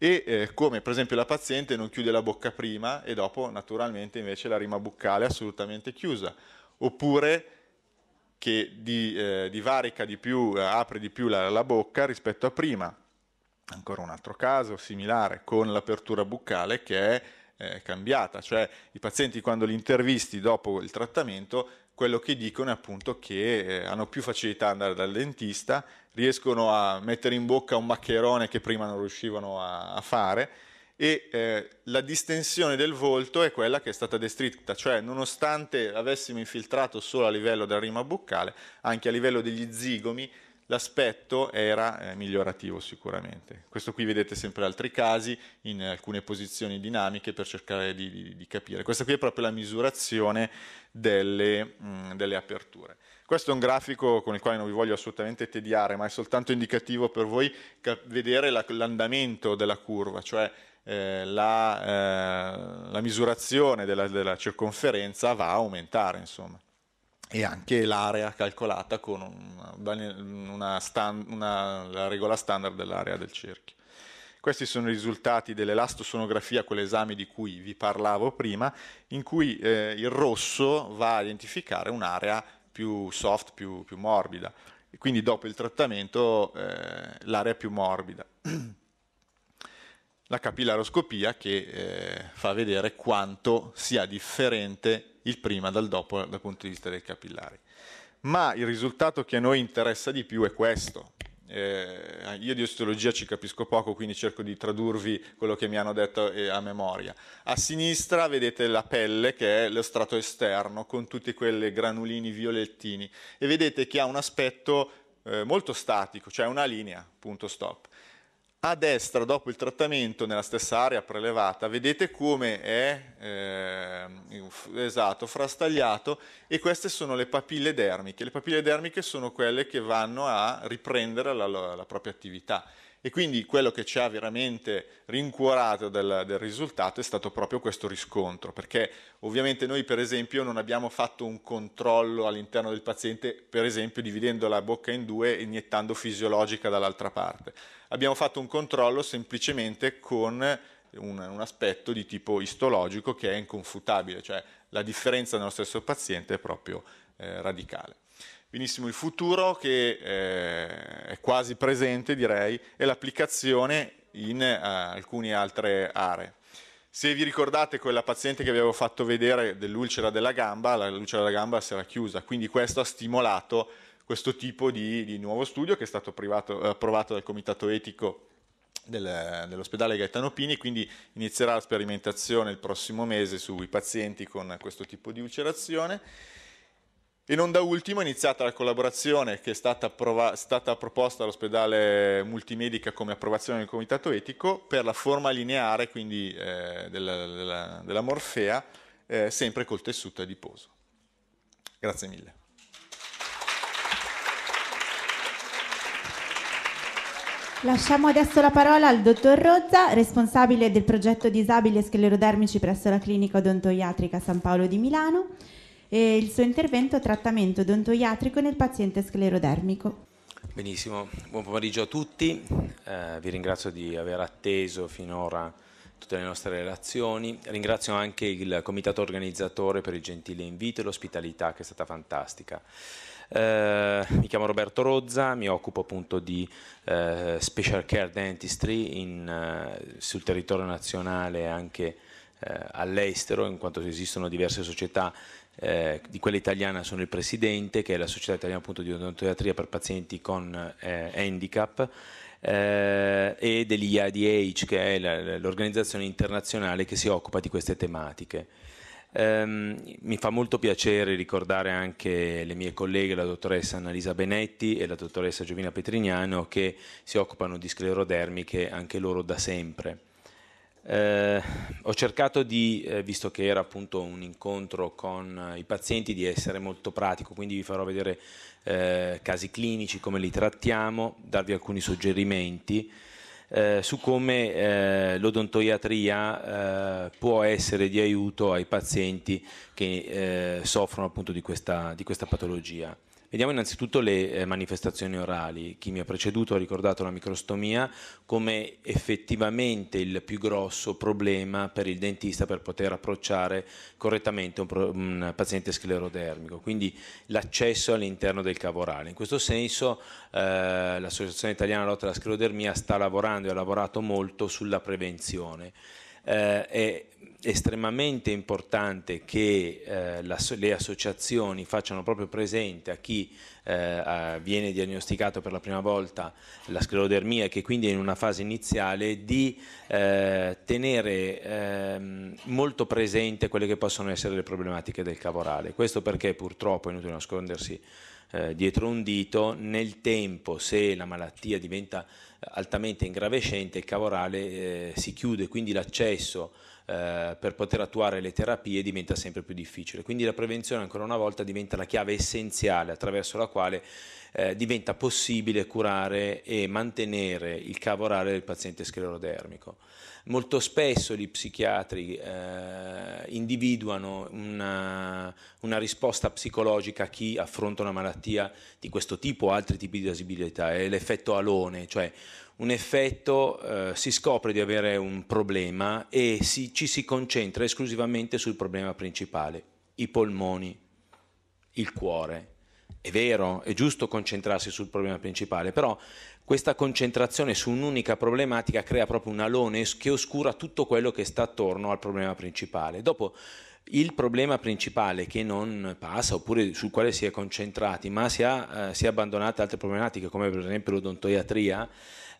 e eh, come per esempio la paziente non chiude la bocca prima e dopo naturalmente invece la rima buccale è assolutamente chiusa, oppure che di, eh, divarica di più, eh, apre di più la, la bocca rispetto a prima. Ancora un altro caso similare con l'apertura buccale che è eh, cambiata, cioè i pazienti quando li intervisti dopo il trattamento quello che dicono è appunto che eh, hanno più facilità ad andare dal dentista riescono a mettere in bocca un maccherone che prima non riuscivano a, a fare e eh, la distensione del volto è quella che è stata descritta, cioè nonostante avessimo infiltrato solo a livello della rima boccale, anche a livello degli zigomi l'aspetto era eh, migliorativo sicuramente. Questo qui vedete sempre altri casi in alcune posizioni dinamiche per cercare di, di, di capire. Questa qui è proprio la misurazione delle, mh, mm, delle aperture. Questo è un grafico con il quale non vi voglio assolutamente tediare, ma è soltanto indicativo per voi vedere l'andamento della curva, cioè eh, la, eh, la, misurazione della, della, circonferenza va a aumentare, insomma. E anche l'area calcolata con una, una, stand, una, la regola standard dell'area del cerchio. Questi sono i risultati dell'elastosonografia, quell'esame di cui vi parlavo prima, in cui eh, il rosso va a identificare un'area più soft, più, più morbida. E quindi dopo il trattamento eh, l'area è più morbida. *clears throat* La capillaroscopia che eh, fa vedere quanto sia differente il prima dal dopo dal punto di vista dei capillari. Ma il risultato che a noi interessa di più è questo, eh, io di osteologia ci capisco poco, quindi cerco di tradurvi quello che mi hanno detto eh, a memoria. A sinistra vedete la pelle che è lo strato esterno con tutti quei granulini violettini e vedete che ha un aspetto eh, molto statico, cioè una linea, punto stop. A destra, dopo il trattamento, nella stessa area prelevata, vedete come è eh, esatto, frastagliato e queste sono le papille dermiche. Le papille dermiche sono quelle che vanno a riprendere la, la propria attività e quindi quello che ci ha veramente rincuorato del, del, risultato è stato proprio questo riscontro, perché ovviamente noi per esempio non abbiamo fatto un controllo all'interno del paziente, per esempio dividendo la bocca in due e iniettando fisiologica dall'altra parte abbiamo fatto un controllo semplicemente con un, un, aspetto di tipo istologico che è inconfutabile, cioè la differenza nello stesso paziente è proprio eh, radicale. Benissimo, il futuro che eh, è quasi presente direi è l'applicazione in eh, alcune altre aree. Se vi ricordate quella paziente che vi avevo fatto vedere dell'ulcera della gamba, la, l'ulcera della gamba si era chiusa, quindi questo ha stimolato questo tipo di, di nuovo studio che è stato privato, approvato dal comitato etico del, dell'ospedale Gaetano Pini, quindi inizierà la sperimentazione il prossimo mese sui pazienti con questo tipo di ulcerazione. E non da ultimo è iniziata la collaborazione che è stata, approva- stata proposta all'ospedale Multimedica come approvazione del comitato etico per la forma lineare, quindi eh, della, della, della, morfea, eh, sempre col tessuto adiposo. Grazie mille. Lasciamo adesso la parola al dottor Rozza, responsabile del progetto Disabili e Sclerodermici presso la clinica odontoiatrica San Paolo di Milano e il suo intervento trattamento odontoiatrico nel paziente sclerodermico. Benissimo, buon pomeriggio a tutti, eh, vi ringrazio di aver atteso finora tutte le nostre relazioni, ringrazio anche il comitato organizzatore per il gentile invito e l'ospitalità che è stata fantastica. Eh, mi chiamo Roberto Rozza, mi occupo appunto di eh, special care dentistry in, eh, sul territorio nazionale e anche eh, all'estero, in quanto esistono diverse società eh, di quella italiana sono il presidente, che è la Società Italiana appunto, di Odontoiatria per pazienti con eh, handicap, eh, e dell'IADH, che è l'organizzazione internazionale che si occupa di queste tematiche. Ehm, mi fa molto piacere ricordare anche le mie colleghe, la dottoressa Annalisa Benetti e la dottoressa Giovina Petrignano, che si occupano di sclerodermiche anche loro da sempre. Eh, ho cercato di, eh, visto che era appunto un incontro con eh, i pazienti, di essere molto pratico, quindi vi farò vedere eh, casi clinici, come li trattiamo, darvi alcuni suggerimenti. Eh, su come eh, l'odontoiatria eh, può essere di aiuto ai pazienti che eh, soffrono appunto di questa, di questa patologia. Vediamo innanzitutto le eh, manifestazioni orali. Chi mi ha preceduto ha ricordato la microstomia come effettivamente il più grosso problema per il dentista per poter approcciare correttamente un, un paziente sclerodermico, quindi l'accesso all'interno del cavo orale. In questo senso eh, l'Associazione Italiana Lotta alla Sclerodermia sta lavorando e ha lavorato molto sulla prevenzione. Eh, e estremamente importante che eh, la, le associazioni facciano proprio presente a chi eh, viene diagnosticato per la prima volta la sclerodermia e che quindi è in una fase iniziale di eh, tenere ehm, molto presente quelle che possono essere le problematiche del cavorale. Questo perché purtroppo è inutile nascondersi eh, dietro un dito, nel tempo se la malattia diventa eh, altamente ingravescente il cavorale eh, si chiude, quindi l'accesso eh, per poter attuare le terapie diventa sempre più difficile. Quindi la prevenzione ancora una volta diventa la chiave essenziale attraverso la quale eh, diventa possibile curare e mantenere il cavo orale del paziente sclerodermico. Molto spesso gli psichiatri eh, individuano una, una, risposta psicologica a chi affronta una malattia di questo tipo o altri tipi di disabilità, è l'effetto alone, cioè un effetto, eh, si scopre di avere un problema e si, ci si concentra esclusivamente sul problema principale, i polmoni, il cuore. È vero, è giusto concentrarsi sul problema principale, però questa concentrazione su un'unica problematica crea proprio un alone che oscura tutto quello che sta attorno al problema principale. Dopo il problema principale che non passa oppure sul quale si è concentrati, ma si, è eh, si altre problematiche come per esempio l'odontoiatria,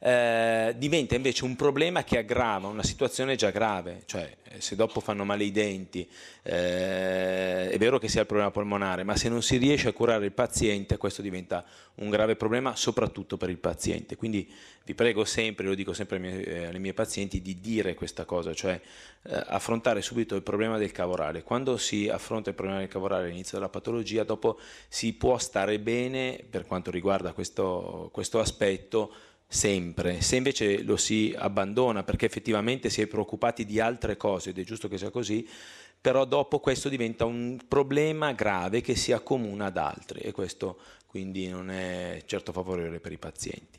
eh, diventa invece un problema che aggrava una situazione già grave, cioè eh, se dopo fanno male i denti, eh, è vero che si ha il problema polmonare, ma se non si riesce a curare il paziente questo diventa un grave problema soprattutto per il paziente. Quindi vi prego sempre, lo dico sempre alle mie, eh, alle mie pazienti, di dire questa cosa, cioè eh, affrontare subito il problema del cavorale. Quando si affronta il problema del cavorale all'inizio della patologia, dopo si può stare bene per quanto riguarda questo, questo aspetto sempre. Se invece lo si abbandona perché effettivamente si è preoccupati di altre cose, ed è giusto che sia così, però dopo questo diventa un problema grave che si accomuna ad altri e questo quindi non è certo favorevole per i pazienti.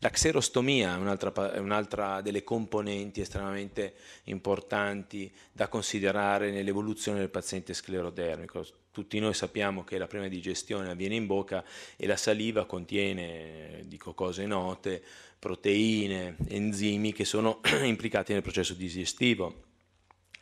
La xerostomia è un'altra, è un'altra delle componenti estremamente importanti da considerare nell'evoluzione del paziente sclerodermico tutti noi sappiamo che la prima digestione avviene in bocca e la saliva contiene, dico cose note, proteine, enzimi che sono *clears throat* implicati nel processo digestivo.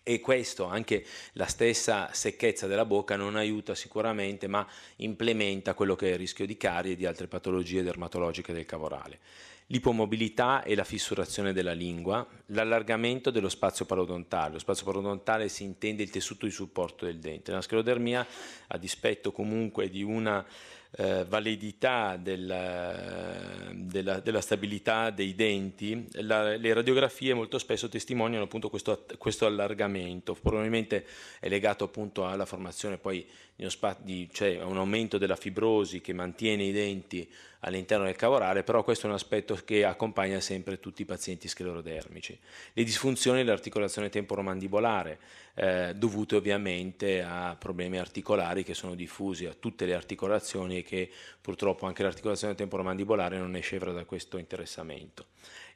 E questo, anche la stessa secchezza della bocca, non aiuta sicuramente, ma implementa quello che è il rischio di carie e di altre patologie dermatologiche del cavorale l'ipomobilità e la fissurazione della lingua, l'allargamento dello spazio parodontale. Lo spazio parodontale si intende il tessuto di supporto del dente. La sclerodermia, a dispetto comunque di una eh, validità della, della, della, stabilità dei denti, la, le radiografie molto spesso testimoniano appunto questo, questo, allargamento, probabilmente è legato appunto alla formazione poi di, cioè un aumento della fibrosi che mantiene i denti all'interno del cavorale, però questo è un aspetto che accompagna sempre tutti i pazienti sclerodermici. Le disfunzioni dell'articolazione temporomandibolare, eh, dovute ovviamente a problemi articolari che sono diffusi a tutte le articolazioni che purtroppo anche l'articolazione temporomandibolare non è scevra da questo interessamento.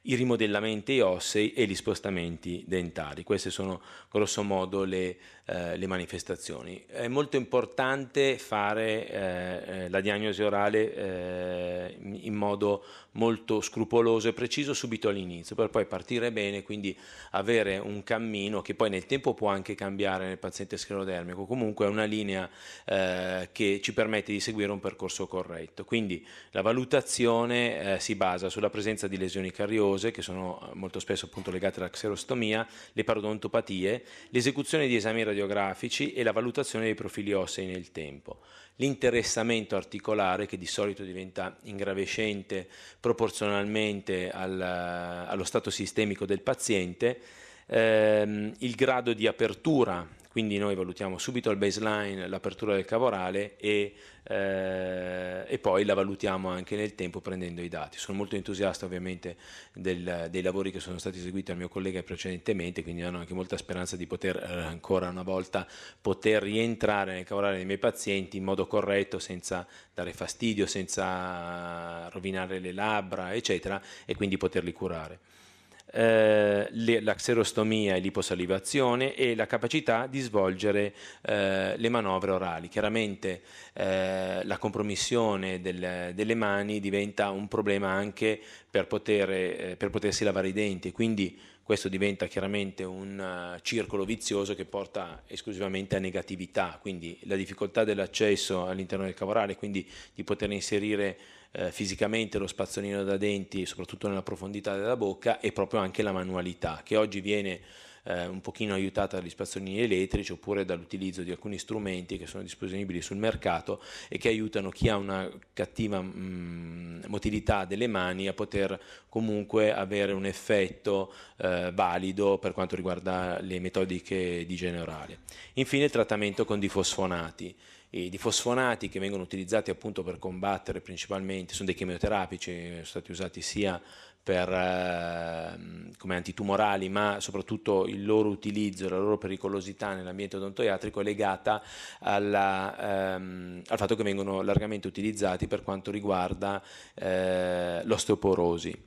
I rimodellamenti ossei e gli spostamenti dentali. Queste sono grosso modo le eh, le manifestazioni. È molto importante fare eh, eh, la diagnosi orale eh, in modo molto scrupoloso e preciso subito all'inizio, per poi partire bene, quindi avere un cammino che poi nel tempo può anche cambiare nel paziente sclerodermico, comunque è una linea eh, che ci permette di seguire un percorso corretto. Quindi la valutazione si basa sulla presenza di lesioni cariose, che sono molto spesso appunto legate alla xerostomia, le parodontopatie, l'esecuzione di esami radiologici radiografici e la valutazione dei profili ossei nel tempo. L'interessamento articolare, che di solito diventa ingravescente proporzionalmente al, allo stato sistemico del paziente, ehm, il grado di apertura quindi noi valutiamo subito al baseline l'apertura del cavorale e, eh, e, poi la valutiamo anche nel tempo prendendo i dati. Sono molto entusiasta ovviamente del, dei lavori che sono stati eseguiti dal mio collega precedentemente, quindi hanno anche molta speranza di poter eh, ancora una volta poter rientrare nel cavorale dei miei pazienti in modo corretto, senza dare fastidio, senza rovinare le labbra, eccetera, e quindi poterli curare eh, le, la xerostomia e l'iposalivazione e la capacità di svolgere eh, le manovre orali. Chiaramente eh, la compromissione del, delle mani diventa un problema anche per, poter, eh, per potersi lavare i denti, quindi questo diventa chiaramente un eh, circolo vizioso che porta esclusivamente a negatività, quindi la difficoltà dell'accesso all'interno del cavorale, quindi di poter inserire eh, fisicamente lo spazzolino da denti, soprattutto nella profondità della bocca, e proprio anche la manualità, che oggi viene eh, un pochino aiutata dagli spazzolini elettrici oppure dall'utilizzo di alcuni strumenti che sono disponibili sul mercato e che aiutano chi ha una cattiva mh, mm, motilità delle mani a poter comunque avere un effetto eh, valido per quanto riguarda le metodiche di generale. Infine il trattamento con difosfonati i difosfonati che vengono utilizzati appunto per combattere principalmente, sono dei chemioterapici, sono stati usati sia per, eh, come antitumorali, ma soprattutto il loro utilizzo, la loro pericolosità nell'ambiente odontoiatrico è legata alla, ehm, al fatto che vengono largamente utilizzati per quanto riguarda eh, l'osteoporosi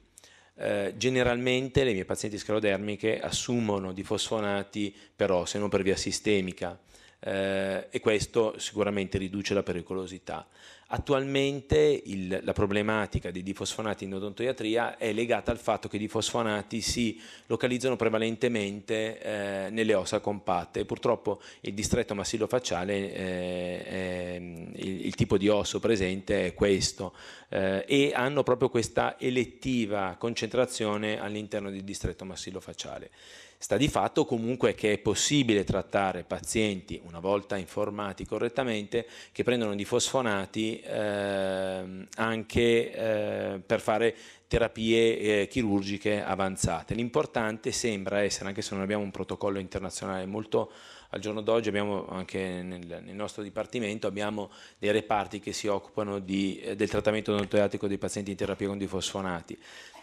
eh, generalmente le mie pazienti sclerodermiche assumono difosfonati però se non per via sistemica eh, e questo sicuramente riduce la pericolosità. Attualmente il, la problematica dei difosfonati in odontoiatria è legata al fatto che i difosfonati si localizzano prevalentemente eh, nelle ossa compatte. Purtroppo il distretto massilofacciale, eh, il, il, tipo di osso presente è questo eh, e hanno proprio questa elettiva concentrazione all'interno del distretto massillo facciale. Sta di fatto comunque che è possibile trattare pazienti, una volta informati correttamente, che prendono difosfonati eh, anche eh, per fare terapie eh, chirurgiche avanzate. L'importante sembra essere, anche se non abbiamo un protocollo internazionale molto al giorno d'oggi abbiamo anche nel, nel nostro dipartimento abbiamo dei reparti che si occupano di, eh, del trattamento odontoiatrico dei pazienti in terapia con difosfonati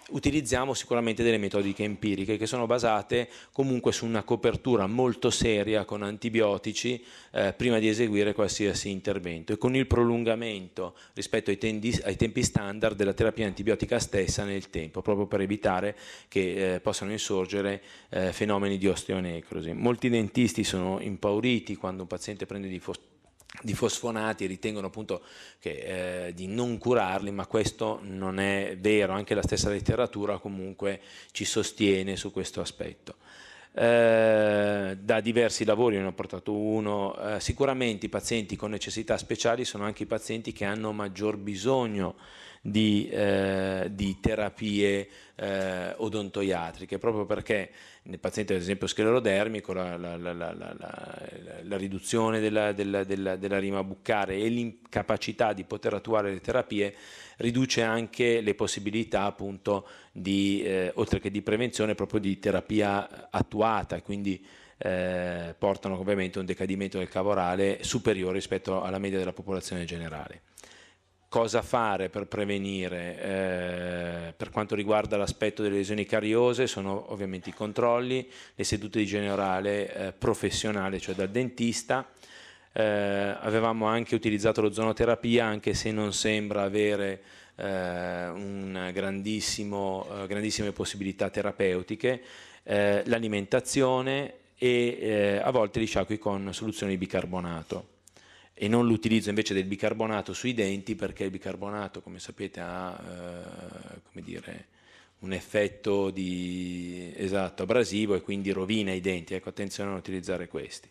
utilizziamo sicuramente delle metodiche empiriche che sono basate comunque su una copertura molto seria con antibiotici eh, prima di eseguire qualsiasi intervento e con il prolungamento rispetto ai, tendi, ai, tempi standard della terapia antibiotica stessa nel tempo, proprio per evitare che eh, possano insorgere eh, fenomeni di osteonecrosi. Molti dentisti sono impauriti quando un paziente prende di fosfatidina di fosfonati ritengono appunto che, eh, di non curarli, ma questo non è vero, anche la stessa letteratura comunque ci sostiene su questo aspetto. Eh, da diversi lavori, ne ho portato uno, eh, sicuramente i pazienti con necessità speciali sono anche i pazienti che hanno maggior bisogno di, eh, di terapie eh, odontoiatriche, proprio perché nel paziente ad esempio sclerodermico la, la, la, la riduzione della, della, della, della, rima buccare e l'incapacità di poter attuare le terapie riduce anche le possibilità appunto di, eh, oltre che di prevenzione, proprio di terapia attuata, quindi eh, portano ovviamente a un decadimento del cavorale superiore rispetto alla media della popolazione generale cosa fare per prevenire. Eh, per quanto riguarda l'aspetto delle lesioni cariose sono ovviamente i controlli, le sedute di generale eh, professionale, cioè dal dentista. Eh, avevamo anche utilizzato l'ozonoterapia, anche se non sembra avere eh, eh grandissime possibilità terapeutiche, eh, l'alimentazione e eh, a volte gli sciacqui con soluzioni di bicarbonato e non l'utilizzo invece del bicarbonato sui denti perché il bicarbonato, come sapete, ha eh, come dire, un effetto di, esatto, abrasivo e quindi rovina i denti. Ecco, attenzione a non utilizzare questi.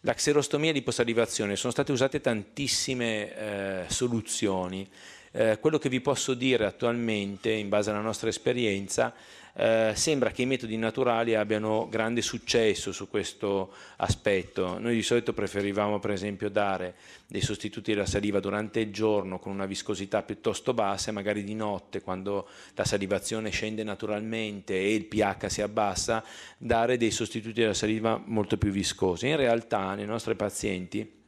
La xerostomia e l'iposalivazione sono state usate tantissime eh, soluzioni. Eh, quello che vi posso dire attualmente, in base alla nostra esperienza, eh, sembra che i metodi naturali abbiano grande successo su questo aspetto. Noi di solito preferivamo per esempio dare dei sostituti della saliva durante il giorno con una viscosità piuttosto bassa e magari di notte quando la salivazione scende naturalmente e il pH si abbassa, dare dei sostituti della saliva molto più viscosi. In realtà nei nostri pazienti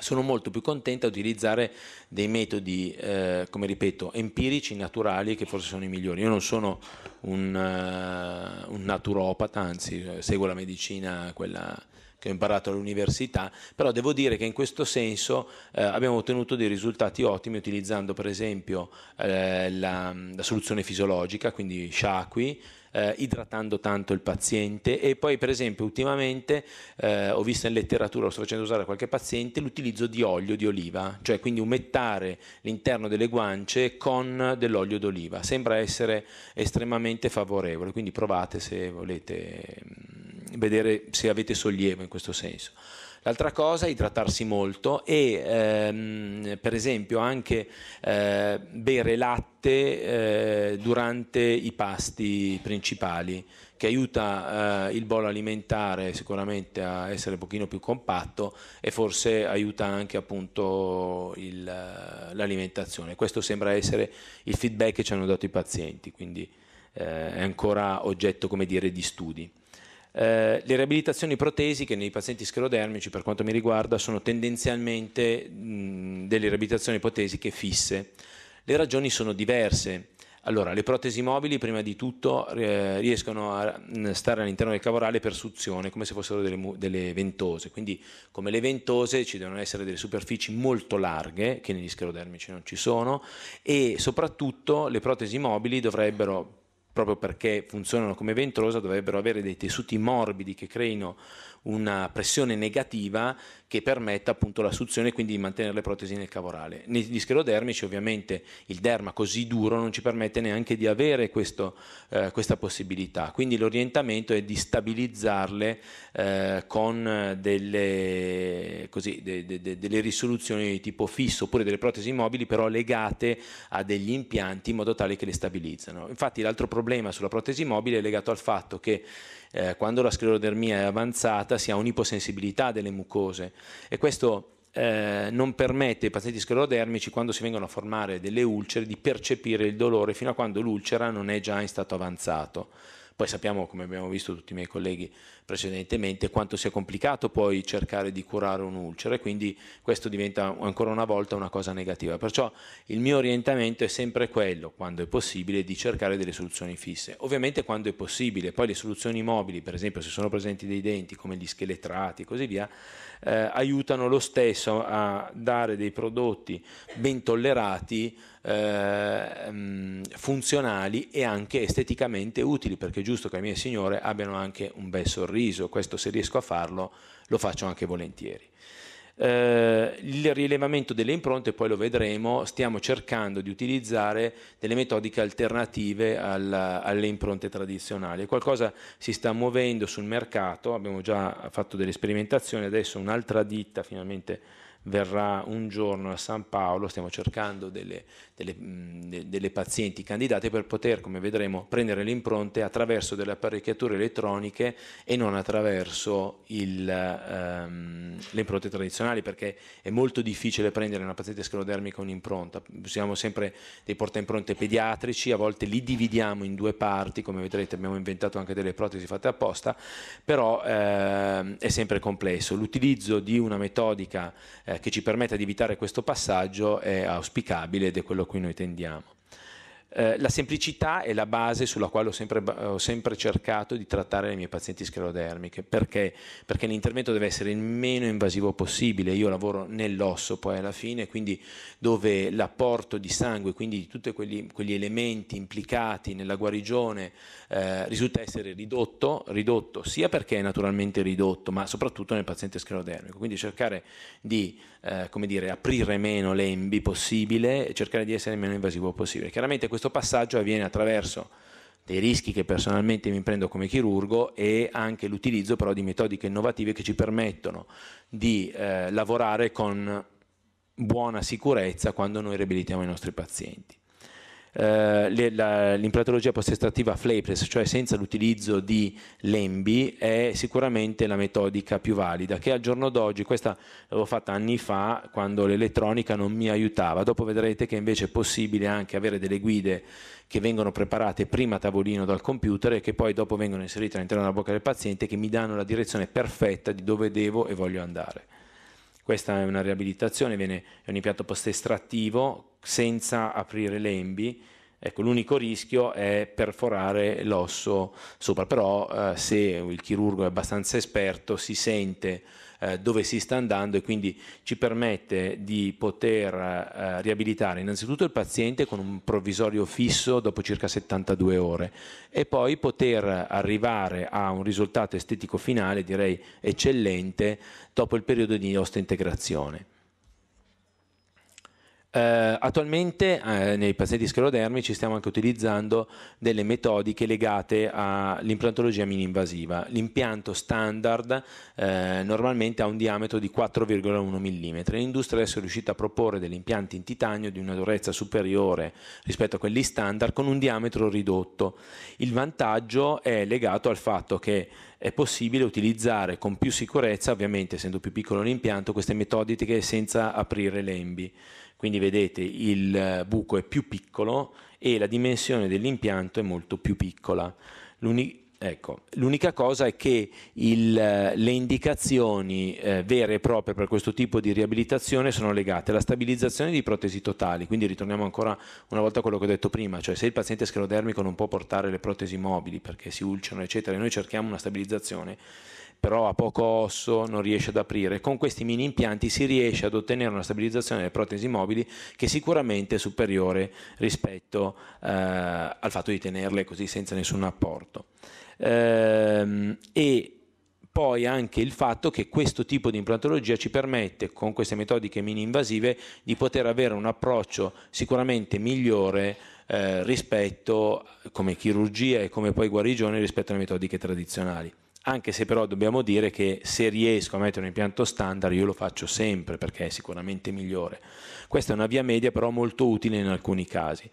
sono molto più contento a utilizzare dei metodi, eh, come ripeto, empirici, naturali, che forse sono i migliori. Io non sono un, uh, un naturopata, anzi eh, seguo la medicina, quella che ho imparato all'università, però devo dire che in questo senso eh, abbiamo ottenuto dei risultati ottimi utilizzando per esempio eh, la, la, soluzione fisiologica, quindi sciacqui, eh, idratando tanto il paziente e poi per esempio ultimamente eh, ho visto in letteratura, lo sto facendo usare a qualche paziente, l'utilizzo di olio di oliva, cioè quindi umettare l'interno delle guance con dell'olio d'oliva, sembra essere estremamente favorevole, quindi provate se volete mm, vedere se avete sollievo in questo senso. L'altra cosa è idratarsi molto e ehm, per esempio anche eh, bere latte eh, durante i pasti principali che aiuta eh, il bollo alimentare sicuramente a essere un pochino più compatto e forse aiuta anche appunto il, l'alimentazione. Questo sembra essere il feedback che ci hanno dato i pazienti, quindi eh, è ancora oggetto come dire di studi. Eh, le riabilitazioni protesiche nei pazienti sclerodermici, per quanto mi riguarda, sono tendenzialmente mh, delle riabilitazioni protesiche fisse. Le ragioni sono diverse. Allora, le protesi mobili, prima di tutto, eh, riescono a stare all'interno del cavorale per suzione, come se fossero delle, delle, ventose. Quindi, come le ventose, ci devono essere delle superfici molto larghe, che negli sclerodermici non ci sono, e soprattutto le protesi mobili dovrebbero proprio perché funzionano come ventrosa, dovrebbero avere dei tessuti morbidi che creino una pressione negativa che permetta appunto la suzione e quindi di mantenere le protesi nel cavorale. Negli sclerodermici ovviamente il derma così duro non ci permette neanche di avere questo, eh, questa possibilità, quindi l'orientamento è di stabilizzarle eh, con delle, così, de, de, de, delle, risoluzioni di tipo fisso oppure delle protesi mobili però legate a degli impianti in modo tale che le stabilizzano. Infatti l'altro problema sulla protesi mobile è legato al fatto che eh, quando la sclerodermia è avanzata si ha un'iposensibilità delle mucose e questo eh, non permette ai pazienti sclerodermici quando si vengono a formare delle ulcere di percepire il dolore fino a quando l'ulcera non è già in stato avanzato. Poi sappiamo, come abbiamo visto tutti i miei colleghi precedentemente, quanto sia complicato poi cercare di curare un'ulcera e quindi questo diventa ancora una volta una cosa negativa. Perciò il mio orientamento è sempre quello, quando è possibile, di cercare delle soluzioni fisse. Ovviamente quando è possibile, poi le soluzioni mobili, per esempio se sono presenti dei denti come gli scheletrati e così via, eh, aiutano lo stesso a dare dei prodotti ben tollerati eh, ehm, funzionali e anche esteticamente utili, perché è giusto che le mie signore abbiano anche un bel sorriso, questo se riesco a farlo lo faccio anche volentieri. Eh, il rilevamento delle impronte poi lo vedremo, stiamo cercando di utilizzare delle metodiche alternative alla, alle impronte tradizionali. Qualcosa si sta muovendo sul mercato, abbiamo già fatto delle sperimentazioni, adesso un'altra ditta finalmente verrà un giorno a San Paolo, stiamo cercando delle delle, delle pazienti candidate per poter, come vedremo, prendere le impronte attraverso delle apparecchiature elettroniche e non attraverso il, ehm, le impronte tradizionali, perché è molto difficile prendere una paziente sclerodermica un'impronta. Usiamo sempre dei portaimpronte pediatrici, a volte li dividiamo in due parti, come vedrete abbiamo inventato anche delle protesi fatte apposta, però ehm, è sempre complesso. L'utilizzo di una metodica eh, che ci permetta di evitare questo passaggio è auspicabile ed è quello cui noi tendiamo. Eh, la semplicità è la base sulla quale ho sempre, ho sempre, cercato di trattare le mie pazienti sclerodermiche. Perché? Perché l'intervento deve essere il meno invasivo possibile. Io lavoro nell'osso poi alla fine, quindi dove l'apporto di sangue, quindi di tutti quegli, quegli elementi implicati nella guarigione, eh, risulta essere ridotto, ridotto, sia perché è naturalmente ridotto, ma soprattutto nel paziente sclerodermico. Quindi cercare di eh, come dire, aprire meno l'EMBI possibile e cercare di essere meno invasivo possibile. Chiaramente questo passaggio avviene attraverso dei rischi che personalmente mi prendo come chirurgo e anche l'utilizzo però di metodiche innovative che ci permettono di eh, lavorare con buona sicurezza quando noi riabilitiamo i nostri pazienti eh, la, l'implantologia post-estrattiva flapless, cioè senza l'utilizzo di lembi, è sicuramente la metodica più valida, che al giorno d'oggi, questa l'avevo fatta anni fa quando l'elettronica non mi aiutava, dopo vedrete che invece è possibile anche avere delle guide che vengono preparate prima a tavolino dal computer e che poi dopo vengono inserite all'interno della bocca del paziente che mi danno la direzione perfetta di dove devo e voglio andare. Questa è una riabilitazione, viene, è un impianto post-estrattivo senza aprire lembi, Ecco, l'unico rischio è perforare l'osso sopra, però eh, se il chirurgo è abbastanza esperto si sente eh, dove si sta andando e quindi ci permette di poter eh, riabilitare innanzitutto il paziente con un provvisorio fisso dopo circa 72 ore e poi poter arrivare a un risultato estetico finale direi eccellente dopo il periodo di integrazione. Eh, attualmente eh, nei pazienti ci stiamo anche utilizzando delle metodiche legate all'implantologia mini-invasiva. L'impianto standard eh, normalmente ha un diametro di 4,1 mm. L'industria adesso è riuscita a proporre degli impianti in titanio di una durezza superiore rispetto a quelli standard con un diametro ridotto. Il vantaggio è legato al fatto che è possibile utilizzare con più sicurezza, ovviamente essendo più piccolo l'impianto, queste metodiche senza aprire l'EMBI. Quindi vedete il buco è più piccolo e la dimensione dell'impianto è molto più piccola. Ecco, l'unica cosa è che il, eh, le indicazioni eh, vere e proprie per questo tipo di riabilitazione sono legate alla stabilizzazione di protesi totali, quindi ritorniamo ancora una volta a quello che ho detto prima, cioè se il paziente sclerodermico non può portare le protesi mobili perché si ulcerano eccetera, e noi cerchiamo una stabilizzazione, però ha poco osso, non riesce ad aprire. Con questi mini impianti si riesce ad ottenere una stabilizzazione delle protesi mobili che sicuramente è superiore rispetto eh, al fatto di tenerle così senza nessun apporto. Ehm, e poi anche il fatto che questo tipo di implantologia ci permette, con queste metodiche mini-invasive, di poter avere un approccio sicuramente migliore eh, rispetto come chirurgia e come poi guarigione rispetto alle metodiche tradizionali anche se però dobbiamo dire che se riesco a mettere un impianto standard io lo faccio sempre perché è sicuramente migliore. Questa è una via media però molto utile in alcuni casi.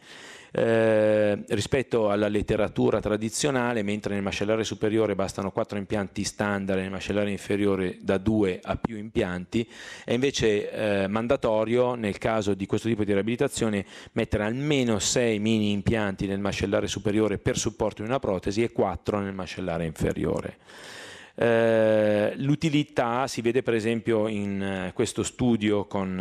Eh, rispetto alla letteratura tradizionale, mentre nel macellare superiore bastano quattro impianti standard, nel macellare inferiore da due a più impianti, è invece eh, mandatorio nel caso di questo tipo di riabilitazione mettere almeno sei mini impianti nel macellare superiore per supporto di una protesi e quattro nel macellare inferiore. Eh, l'utilità si vede per esempio in eh, questo studio con,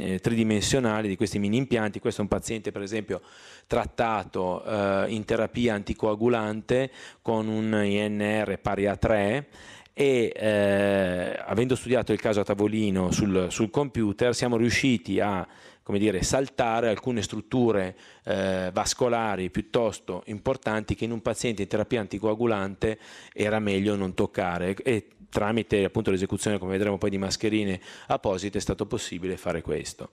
eh, eh tridimensionale di questi mini impianti, questo è un paziente per esempio trattato eh, in terapia anticoagulante con un INR pari a 3 e eh, avendo studiato il caso a tavolino sul, sul computer siamo riusciti a come dire, saltare alcune strutture eh, vascolari piuttosto importanti che in un paziente in terapia anticoagulante era meglio non toccare e tramite appunto l'esecuzione, come vedremo poi, di mascherine apposite è stato possibile fare questo.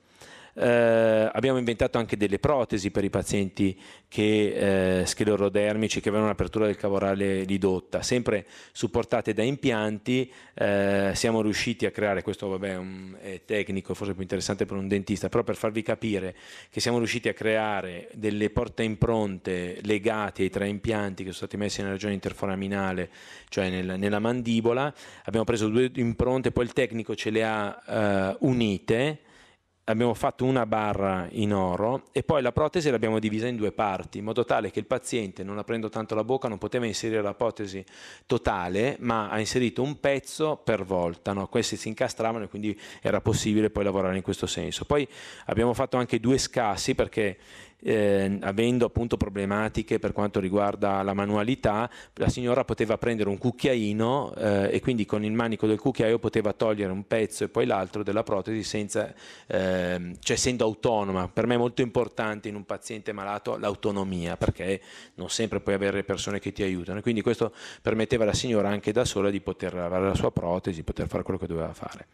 Eh, abbiamo inventato anche delle protesi per i pazienti che, eh, sclerodermici che avevano un'apertura del cavorale ridotta, sempre supportate da impianti. Eh, siamo riusciti a creare, questo vabbè un, è tecnico, forse più interessante per un dentista, però per farvi capire che siamo riusciti a creare delle porte impronte legate ai tre impianti che sono stati messi nella regione interforaminale, cioè nel, nella mandibola. Abbiamo preso due impronte, poi il tecnico ce le ha eh, unite abbiamo fatto una barra in oro e poi la protesi l'abbiamo divisa in due parti, in modo tale che il paziente, non aprendo tanto la bocca, non poteva inserire la protesi totale, ma ha inserito un pezzo per volta. No? Questi si incastravano e quindi era possibile poi lavorare in questo senso. Poi abbiamo fatto anche due scassi perché eh, avendo appunto problematiche per quanto riguarda la manualità, la signora poteva prendere un cucchiaino eh, e quindi con il manico del cucchiaio poteva togliere un pezzo e poi l'altro della protesi senza, eh, cioè essendo autonoma. Per me è molto importante in un paziente malato l'autonomia perché non sempre puoi avere persone che ti aiutano. quindi questo permetteva alla signora anche da sola di poter avere la sua protesi, poter fare quello che doveva fare.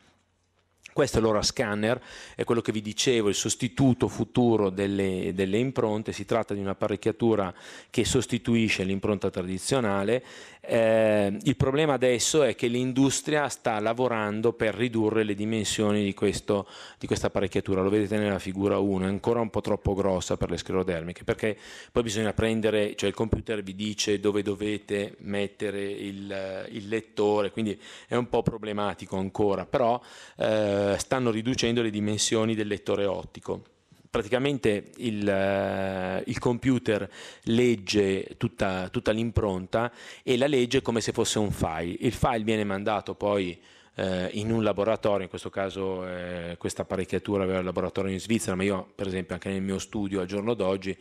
Questo è l'ora scanner, è quello che vi dicevo, il sostituto futuro delle, delle impronte, si tratta di un'apparecchiatura che sostituisce l'impronta tradizionale. Eh, il problema adesso è che l'industria sta lavorando per ridurre le dimensioni di, questo, di questa apparecchiatura, lo vedete nella figura 1, è ancora un po' troppo grossa per le sclerodermiche, perché poi bisogna prendere, cioè il computer vi dice dove dovete mettere il, il lettore, quindi è un po' problematico ancora, però... Eh, stanno riducendo le dimensioni del lettore ottico. Praticamente il, eh, il computer legge tutta, tutta l'impronta e la legge come se fosse un file. Il file viene mandato poi eh, in un laboratorio, in questo caso eh, questa apparecchiatura aveva il laboratorio in Svizzera, ma io per esempio anche nel mio studio al giorno d'oggi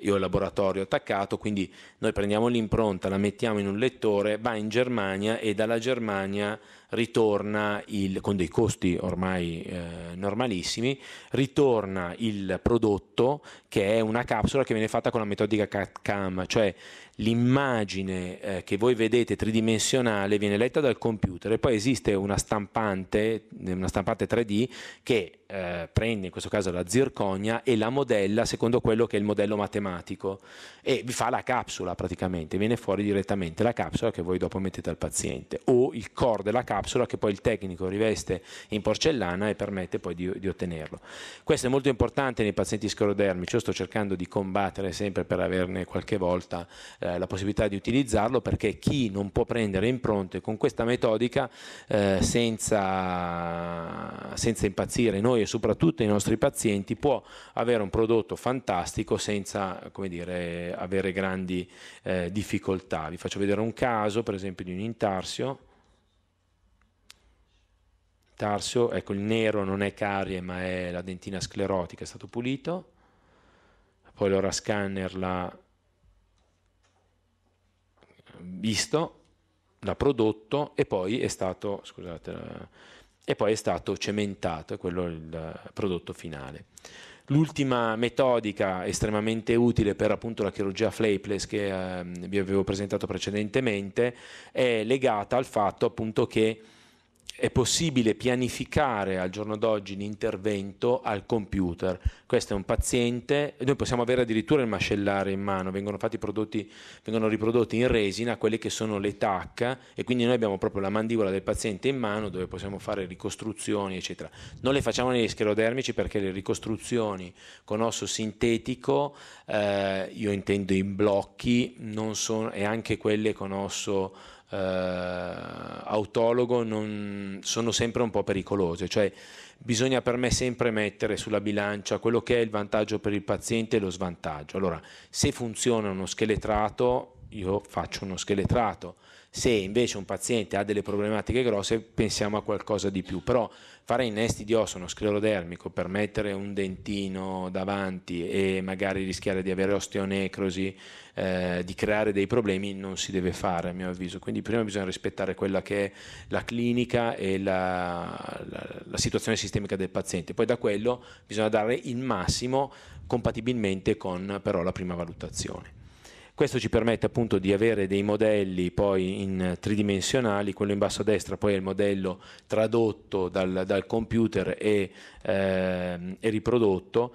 io ho il laboratorio attaccato, quindi noi prendiamo l'impronta, la mettiamo in un lettore, va in Germania e dalla Germania ritorna il, con dei costi ormai eh, normalissimi, ritorna il prodotto che è una capsula che viene fatta con la metodica cat cam cioè l'immagine eh, che voi vedete tridimensionale viene letta dal computer e poi esiste una stampante, una stampante 3D che eh, prende in questo caso la zirconia e la modella secondo quello che è il modello matematico e vi fa la capsula praticamente, viene fuori direttamente la capsula che voi dopo mettete al paziente o il core della capsula che poi il tecnico riveste in porcellana e permette poi di, di ottenerlo. Questo è molto importante nei pazienti sclerodermici, io sto cercando di combattere sempre per averne qualche volta eh, la possibilità di utilizzarlo perché chi non può prendere impronte con questa metodica eh, senza, senza impazzire noi e soprattutto ai nostri pazienti può avere un prodotto fantastico senza dire, avere grandi eh, difficoltà. Vi faccio vedere un caso per esempio di un intarsio. Tarsio, ecco il nero non è carie ma è la dentina sclerotica, è stato pulito. Poi l'ora scanner l'ha visto, l'ha prodotto e poi è stato, scusate, e poi è stato cementato, quello è il prodotto finale. L'ultima metodica estremamente utile per appunto la chirurgia flapless che eh, vi avevo presentato precedentemente è legata al fatto appunto che è possibile pianificare al giorno d'oggi l'intervento al computer. Questo è un paziente, noi possiamo avere addirittura il mascellare in mano, vengono, fatti prodotti, vengono riprodotti in resina quelle che sono le TAC e quindi noi abbiamo proprio la mandibola del paziente in mano dove possiamo fare ricostruzioni, eccetera. Non le facciamo negli scherodermici perché le ricostruzioni con osso sintetico, eh, io intendo in blocchi, sono, e anche quelle con osso eh, autologo non, sono sempre un po' pericolose, cioè bisogna per me sempre mettere sulla bilancia quello che è il vantaggio per il paziente e lo svantaggio. Allora, se funziona uno scheletrato, io faccio uno scheletrato, se invece un paziente ha delle problematiche grosse pensiamo a qualcosa di più, però fare innesti di osso, uno sclerodermico, per mettere un dentino davanti e magari rischiare di avere osteonecrosi, eh, di creare dei problemi, non si deve fare a mio avviso. Quindi prima bisogna rispettare quella che è la clinica e la, la, la situazione sistemica del paziente, poi da quello bisogna dare il massimo compatibilmente con però la prima valutazione. Questo ci permette appunto di avere dei modelli poi in tridimensionali, quello in basso a destra poi è il modello tradotto dal, dal computer e, eh, e riprodotto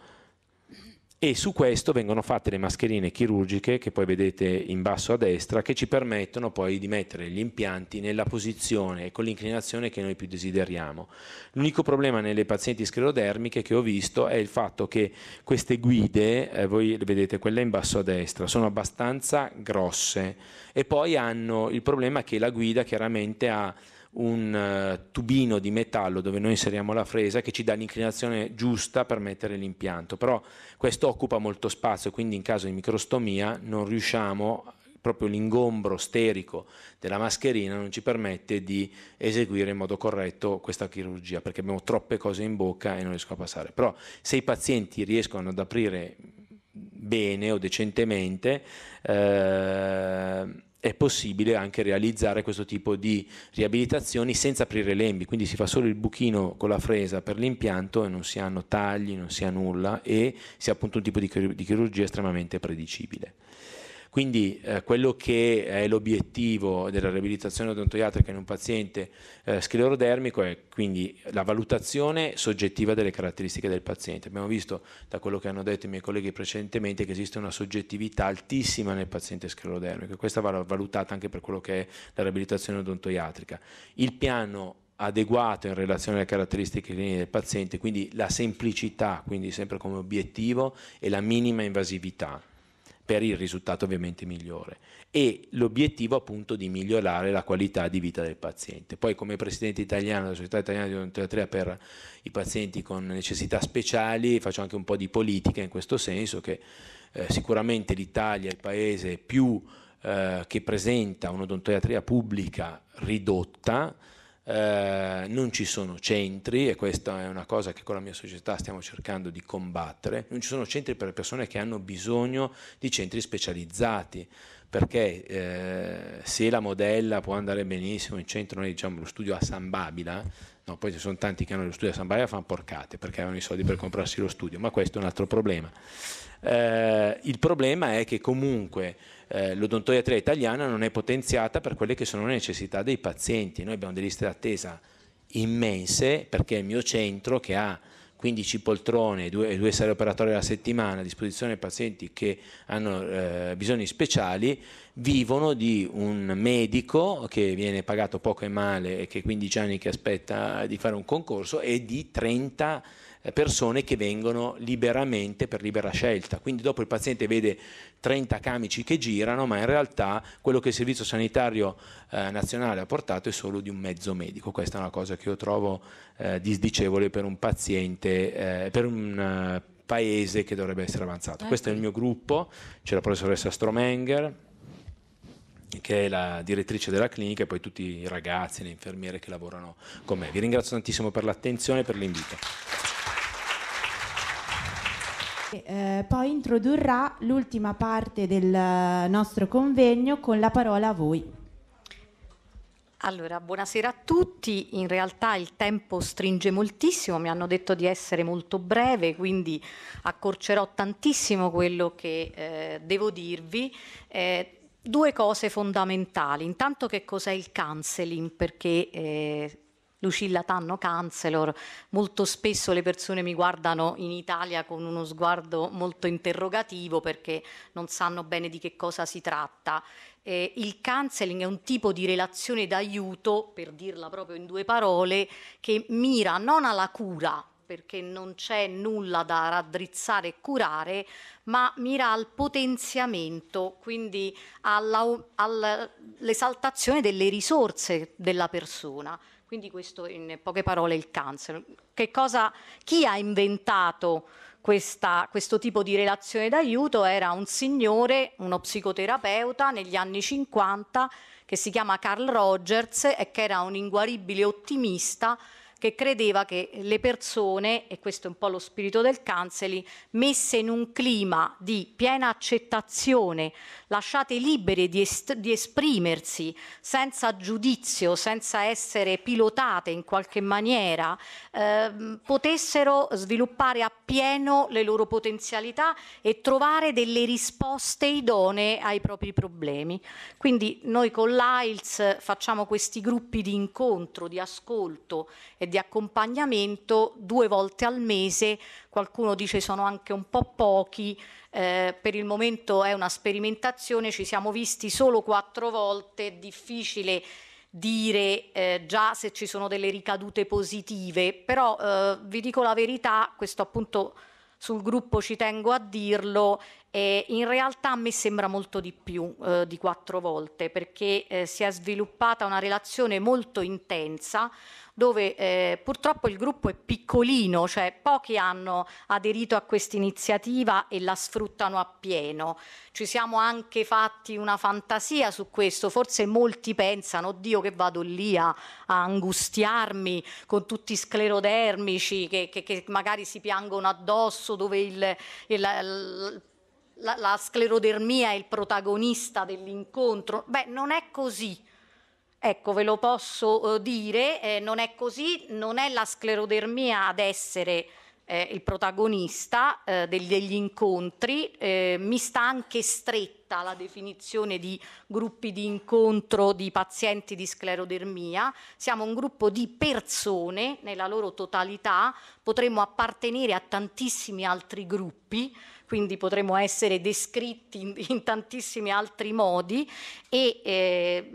e su questo vengono fatte le mascherine chirurgiche che poi vedete in basso a destra che ci permettono poi di mettere gli impianti nella posizione e con l'inclinazione che noi più desideriamo. L'unico problema nelle pazienti sclerodermiche che ho visto è il fatto che queste guide, eh, voi le vedete quella in basso a destra, sono abbastanza grosse e poi hanno il problema che la guida chiaramente ha un eh, tubino di metallo dove noi inseriamo la fresa che ci dà l'inclinazione giusta per mettere l'impianto, però questo occupa molto spazio, quindi in caso di microstomia non riusciamo proprio l'ingombro sterico della mascherina non ci permette di eseguire in modo corretto questa chirurgia perché abbiamo troppe cose in bocca e non riesco a passare. Però se i pazienti riescono ad aprire bene o decentemente eh, è possibile anche realizzare questo tipo di riabilitazioni senza aprire lembi, quindi si fa solo il buchino con la fresa per l'impianto e non si hanno tagli, non si ha nulla e si ha appunto un tipo di chirurgia estremamente predicibile. Quindi eh, quello che è l'obiettivo della riabilitazione odontoiatrica in un paziente eh, sclerodermico è quindi la valutazione soggettiva delle caratteristiche del paziente. Abbiamo visto da quello che hanno detto i miei colleghi precedentemente che esiste una soggettività altissima nel paziente sclerodermico e questa va valutata anche per quello che è la riabilitazione odontoiatrica. Il piano adeguato in relazione alle caratteristiche cliniche del paziente, quindi la semplicità, quindi sempre come obiettivo, e la minima invasività per il risultato ovviamente migliore e l'obiettivo appunto di migliorare la qualità di vita del paziente. Poi come presidente italiano della Società Italiana di Odontoiatria per i pazienti con necessità speciali faccio anche un po' di politica in questo senso che eh, sicuramente l'Italia è il paese più eh, che presenta un'odontoiatria pubblica ridotta eh, non ci sono centri, e questa è una cosa che con la mia società stiamo cercando di combattere, non ci sono centri per le persone che hanno bisogno di centri specializzati, perché eh, se la modella può andare benissimo in centro, noi diciamo lo studio a San Babila, no, poi ci sono tanti che hanno lo studio a San Babila e fanno porcate perché avevano i soldi per comprarsi lo studio, ma questo è un altro problema. Eh, il problema è che comunque eh, l'odontoiatria italiana non è potenziata per quelle che sono le necessità dei pazienti. Noi abbiamo delle liste d'attesa immense perché il mio centro che ha 15 poltrone e due, due sale operatorie alla settimana a disposizione dei pazienti che hanno eh, bisogni speciali vivono di un medico che viene pagato poco e male e che 15 anni che aspetta di fare un concorso e di 30 eh, persone che vengono liberamente per libera scelta. Quindi dopo il paziente vede 30 camici che girano, ma in realtà quello che il Servizio Sanitario eh, Nazionale ha portato è solo di un mezzo medico. Questa è una cosa che io trovo eh, disdicevole per un paziente, eh, per un eh, paese che dovrebbe essere avanzato. Ah, Questo è il mio gruppo, c'è la professoressa Stromenger, che è la direttrice della clinica e poi tutti i ragazzi, le infermiere che lavorano con me. Vi ringrazio tantissimo per l'attenzione e per l'invito. Eh, poi introdurrà l'ultima parte del eh, nostro convegno con la parola a voi. Allora, buonasera a tutti. In realtà il tempo stringe moltissimo, mi hanno detto di essere molto breve, quindi accorcerò tantissimo quello che eh, devo dirvi. Eh, due cose fondamentali. Intanto che cos'è il counseling? Perché eh, Lucilla Tanno Counselor. Molto spesso le persone mi guardano in Italia con uno sguardo molto interrogativo perché non sanno bene di che cosa si tratta. Eh, il counseling è un tipo di relazione d'aiuto, per dirla proprio in due parole, che mira non alla cura, perché non c'è nulla da raddrizzare e curare, ma mira al potenziamento, quindi all'esaltazione delle risorse della persona. Quindi questo in poche parole è il cancer. Cosa, chi ha inventato questa, questo tipo di relazione d'aiuto era un signore, uno psicoterapeuta negli anni 50 che si chiama Carl Rogers e che era un inguaribile ottimista che credeva che le persone, e questo è un po' lo spirito del counseling, messe in un clima di piena accettazione, lasciate libere di, est- di esprimersi senza giudizio, senza essere pilotate in qualche maniera, eh, potessero sviluppare appieno le loro potenzialità e trovare delle risposte idonee ai propri problemi. Quindi noi con l'AILS facciamo questi gruppi di incontro, di ascolto e di accompagnamento due volte al mese, qualcuno dice sono anche un po' pochi, eh, per il momento è una sperimentazione, ci siamo visti solo quattro volte, è difficile dire eh, già se ci sono delle ricadute positive, però eh, vi dico la verità, questo appunto sul gruppo ci tengo a dirlo, eh, in realtà a me sembra molto di più eh, di quattro volte perché eh, si è sviluppata una relazione molto intensa dove eh, purtroppo il gruppo è piccolino, cioè pochi hanno aderito a questa iniziativa e la sfruttano appieno. Ci siamo anche fatti una fantasia su questo, forse molti pensano, oddio che vado lì a, a angustiarmi con tutti i sclerodermici che, che, che, magari si piangono addosso, dove il, il, il la, la sclerodermia è il protagonista dell'incontro. Beh, non è così. Ecco, ve lo posso eh, dire, eh, non è così, non è la sclerodermia ad essere eh, il protagonista eh, degli, degli incontri, eh, mi sta anche stretta la definizione di gruppi di incontro di pazienti di sclerodermia, siamo un gruppo di persone nella loro totalità, potremmo appartenere a tantissimi altri gruppi, quindi potremmo essere descritti in, *laughs* in tantissimi altri modi e eh,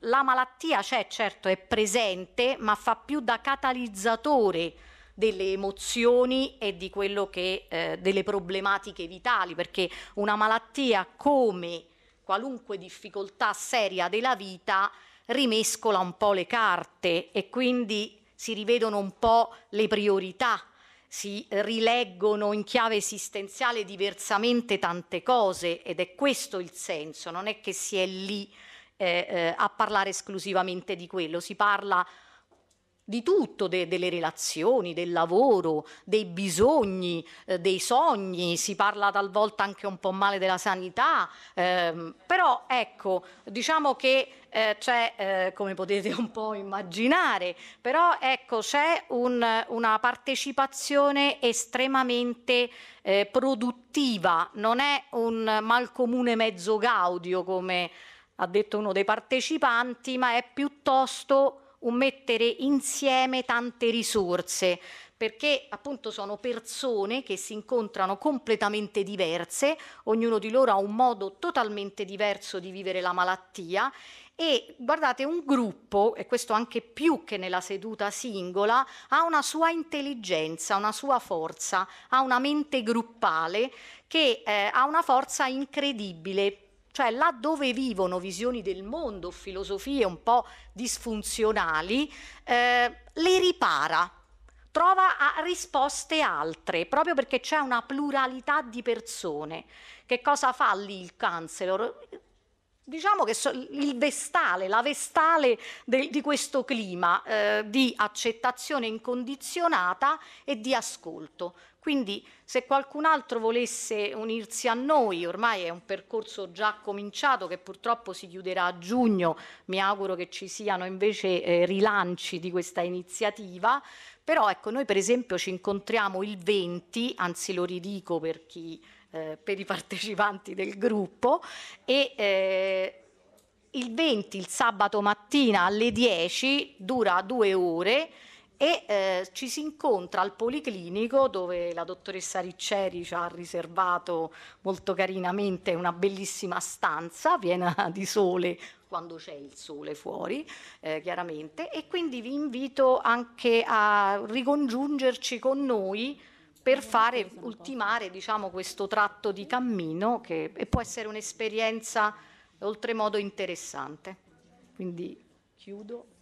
la malattia c'è, certo è presente, ma fa più da catalizzatore delle emozioni e di quello che, eh, delle problematiche vitali, perché una malattia come qualunque difficoltà seria della vita rimescola un po' le carte e quindi si rivedono un po' le priorità si rileggono in chiave esistenziale diversamente tante cose ed è questo il senso, non è che si è lì eh, eh, a parlare esclusivamente di quello, si parla di tutto, de, delle relazioni, del lavoro, dei bisogni, eh, dei sogni, si parla talvolta anche un po' male della sanità, ehm, però ecco, diciamo che eh, c'è, eh, come potete un po' immaginare, però ecco, c'è un, una partecipazione estremamente eh, produttiva, non è un malcomune mezzo gaudio come ha detto uno dei partecipanti, ma è piuttosto un mettere insieme tante risorse, perché appunto sono persone che si incontrano completamente diverse, ognuno di loro ha un modo totalmente diverso di vivere la malattia e guardate un gruppo, e questo anche più che nella seduta singola, ha una sua intelligenza, una sua forza, ha una mente gruppale che eh, ha una forza incredibile cioè là dove vivono visioni del mondo, filosofie un po' disfunzionali, eh, le ripara, trova ah, risposte altre, proprio perché c'è una pluralità di persone. Che cosa fa lì il cancellor? Diciamo che so, il vestale, la vestale de, di questo clima eh, di accettazione incondizionata e di ascolto. Quindi se qualcun altro volesse unirsi a noi, ormai è un percorso già cominciato che purtroppo si chiuderà a giugno, mi auguro che ci siano invece eh, rilanci di questa iniziativa, però ecco noi per esempio ci incontriamo il 20, anzi lo ridico per chi... Eh, per i partecipanti del gruppo e eh, il 20, il sabato mattina alle 10, dura due ore, e eh, ci si incontra al Policlinico dove la dottoressa Ricceri ci ha riservato molto carinamente una bellissima stanza piena *laughs* di sole quando c'è il sole fuori, eh, chiaramente, e quindi vi invito anche a ricongiungerci con noi per fare, ultimare diciamo, questo tratto di cammino che può essere un'esperienza oltremodo interessante. Quindi chiudo.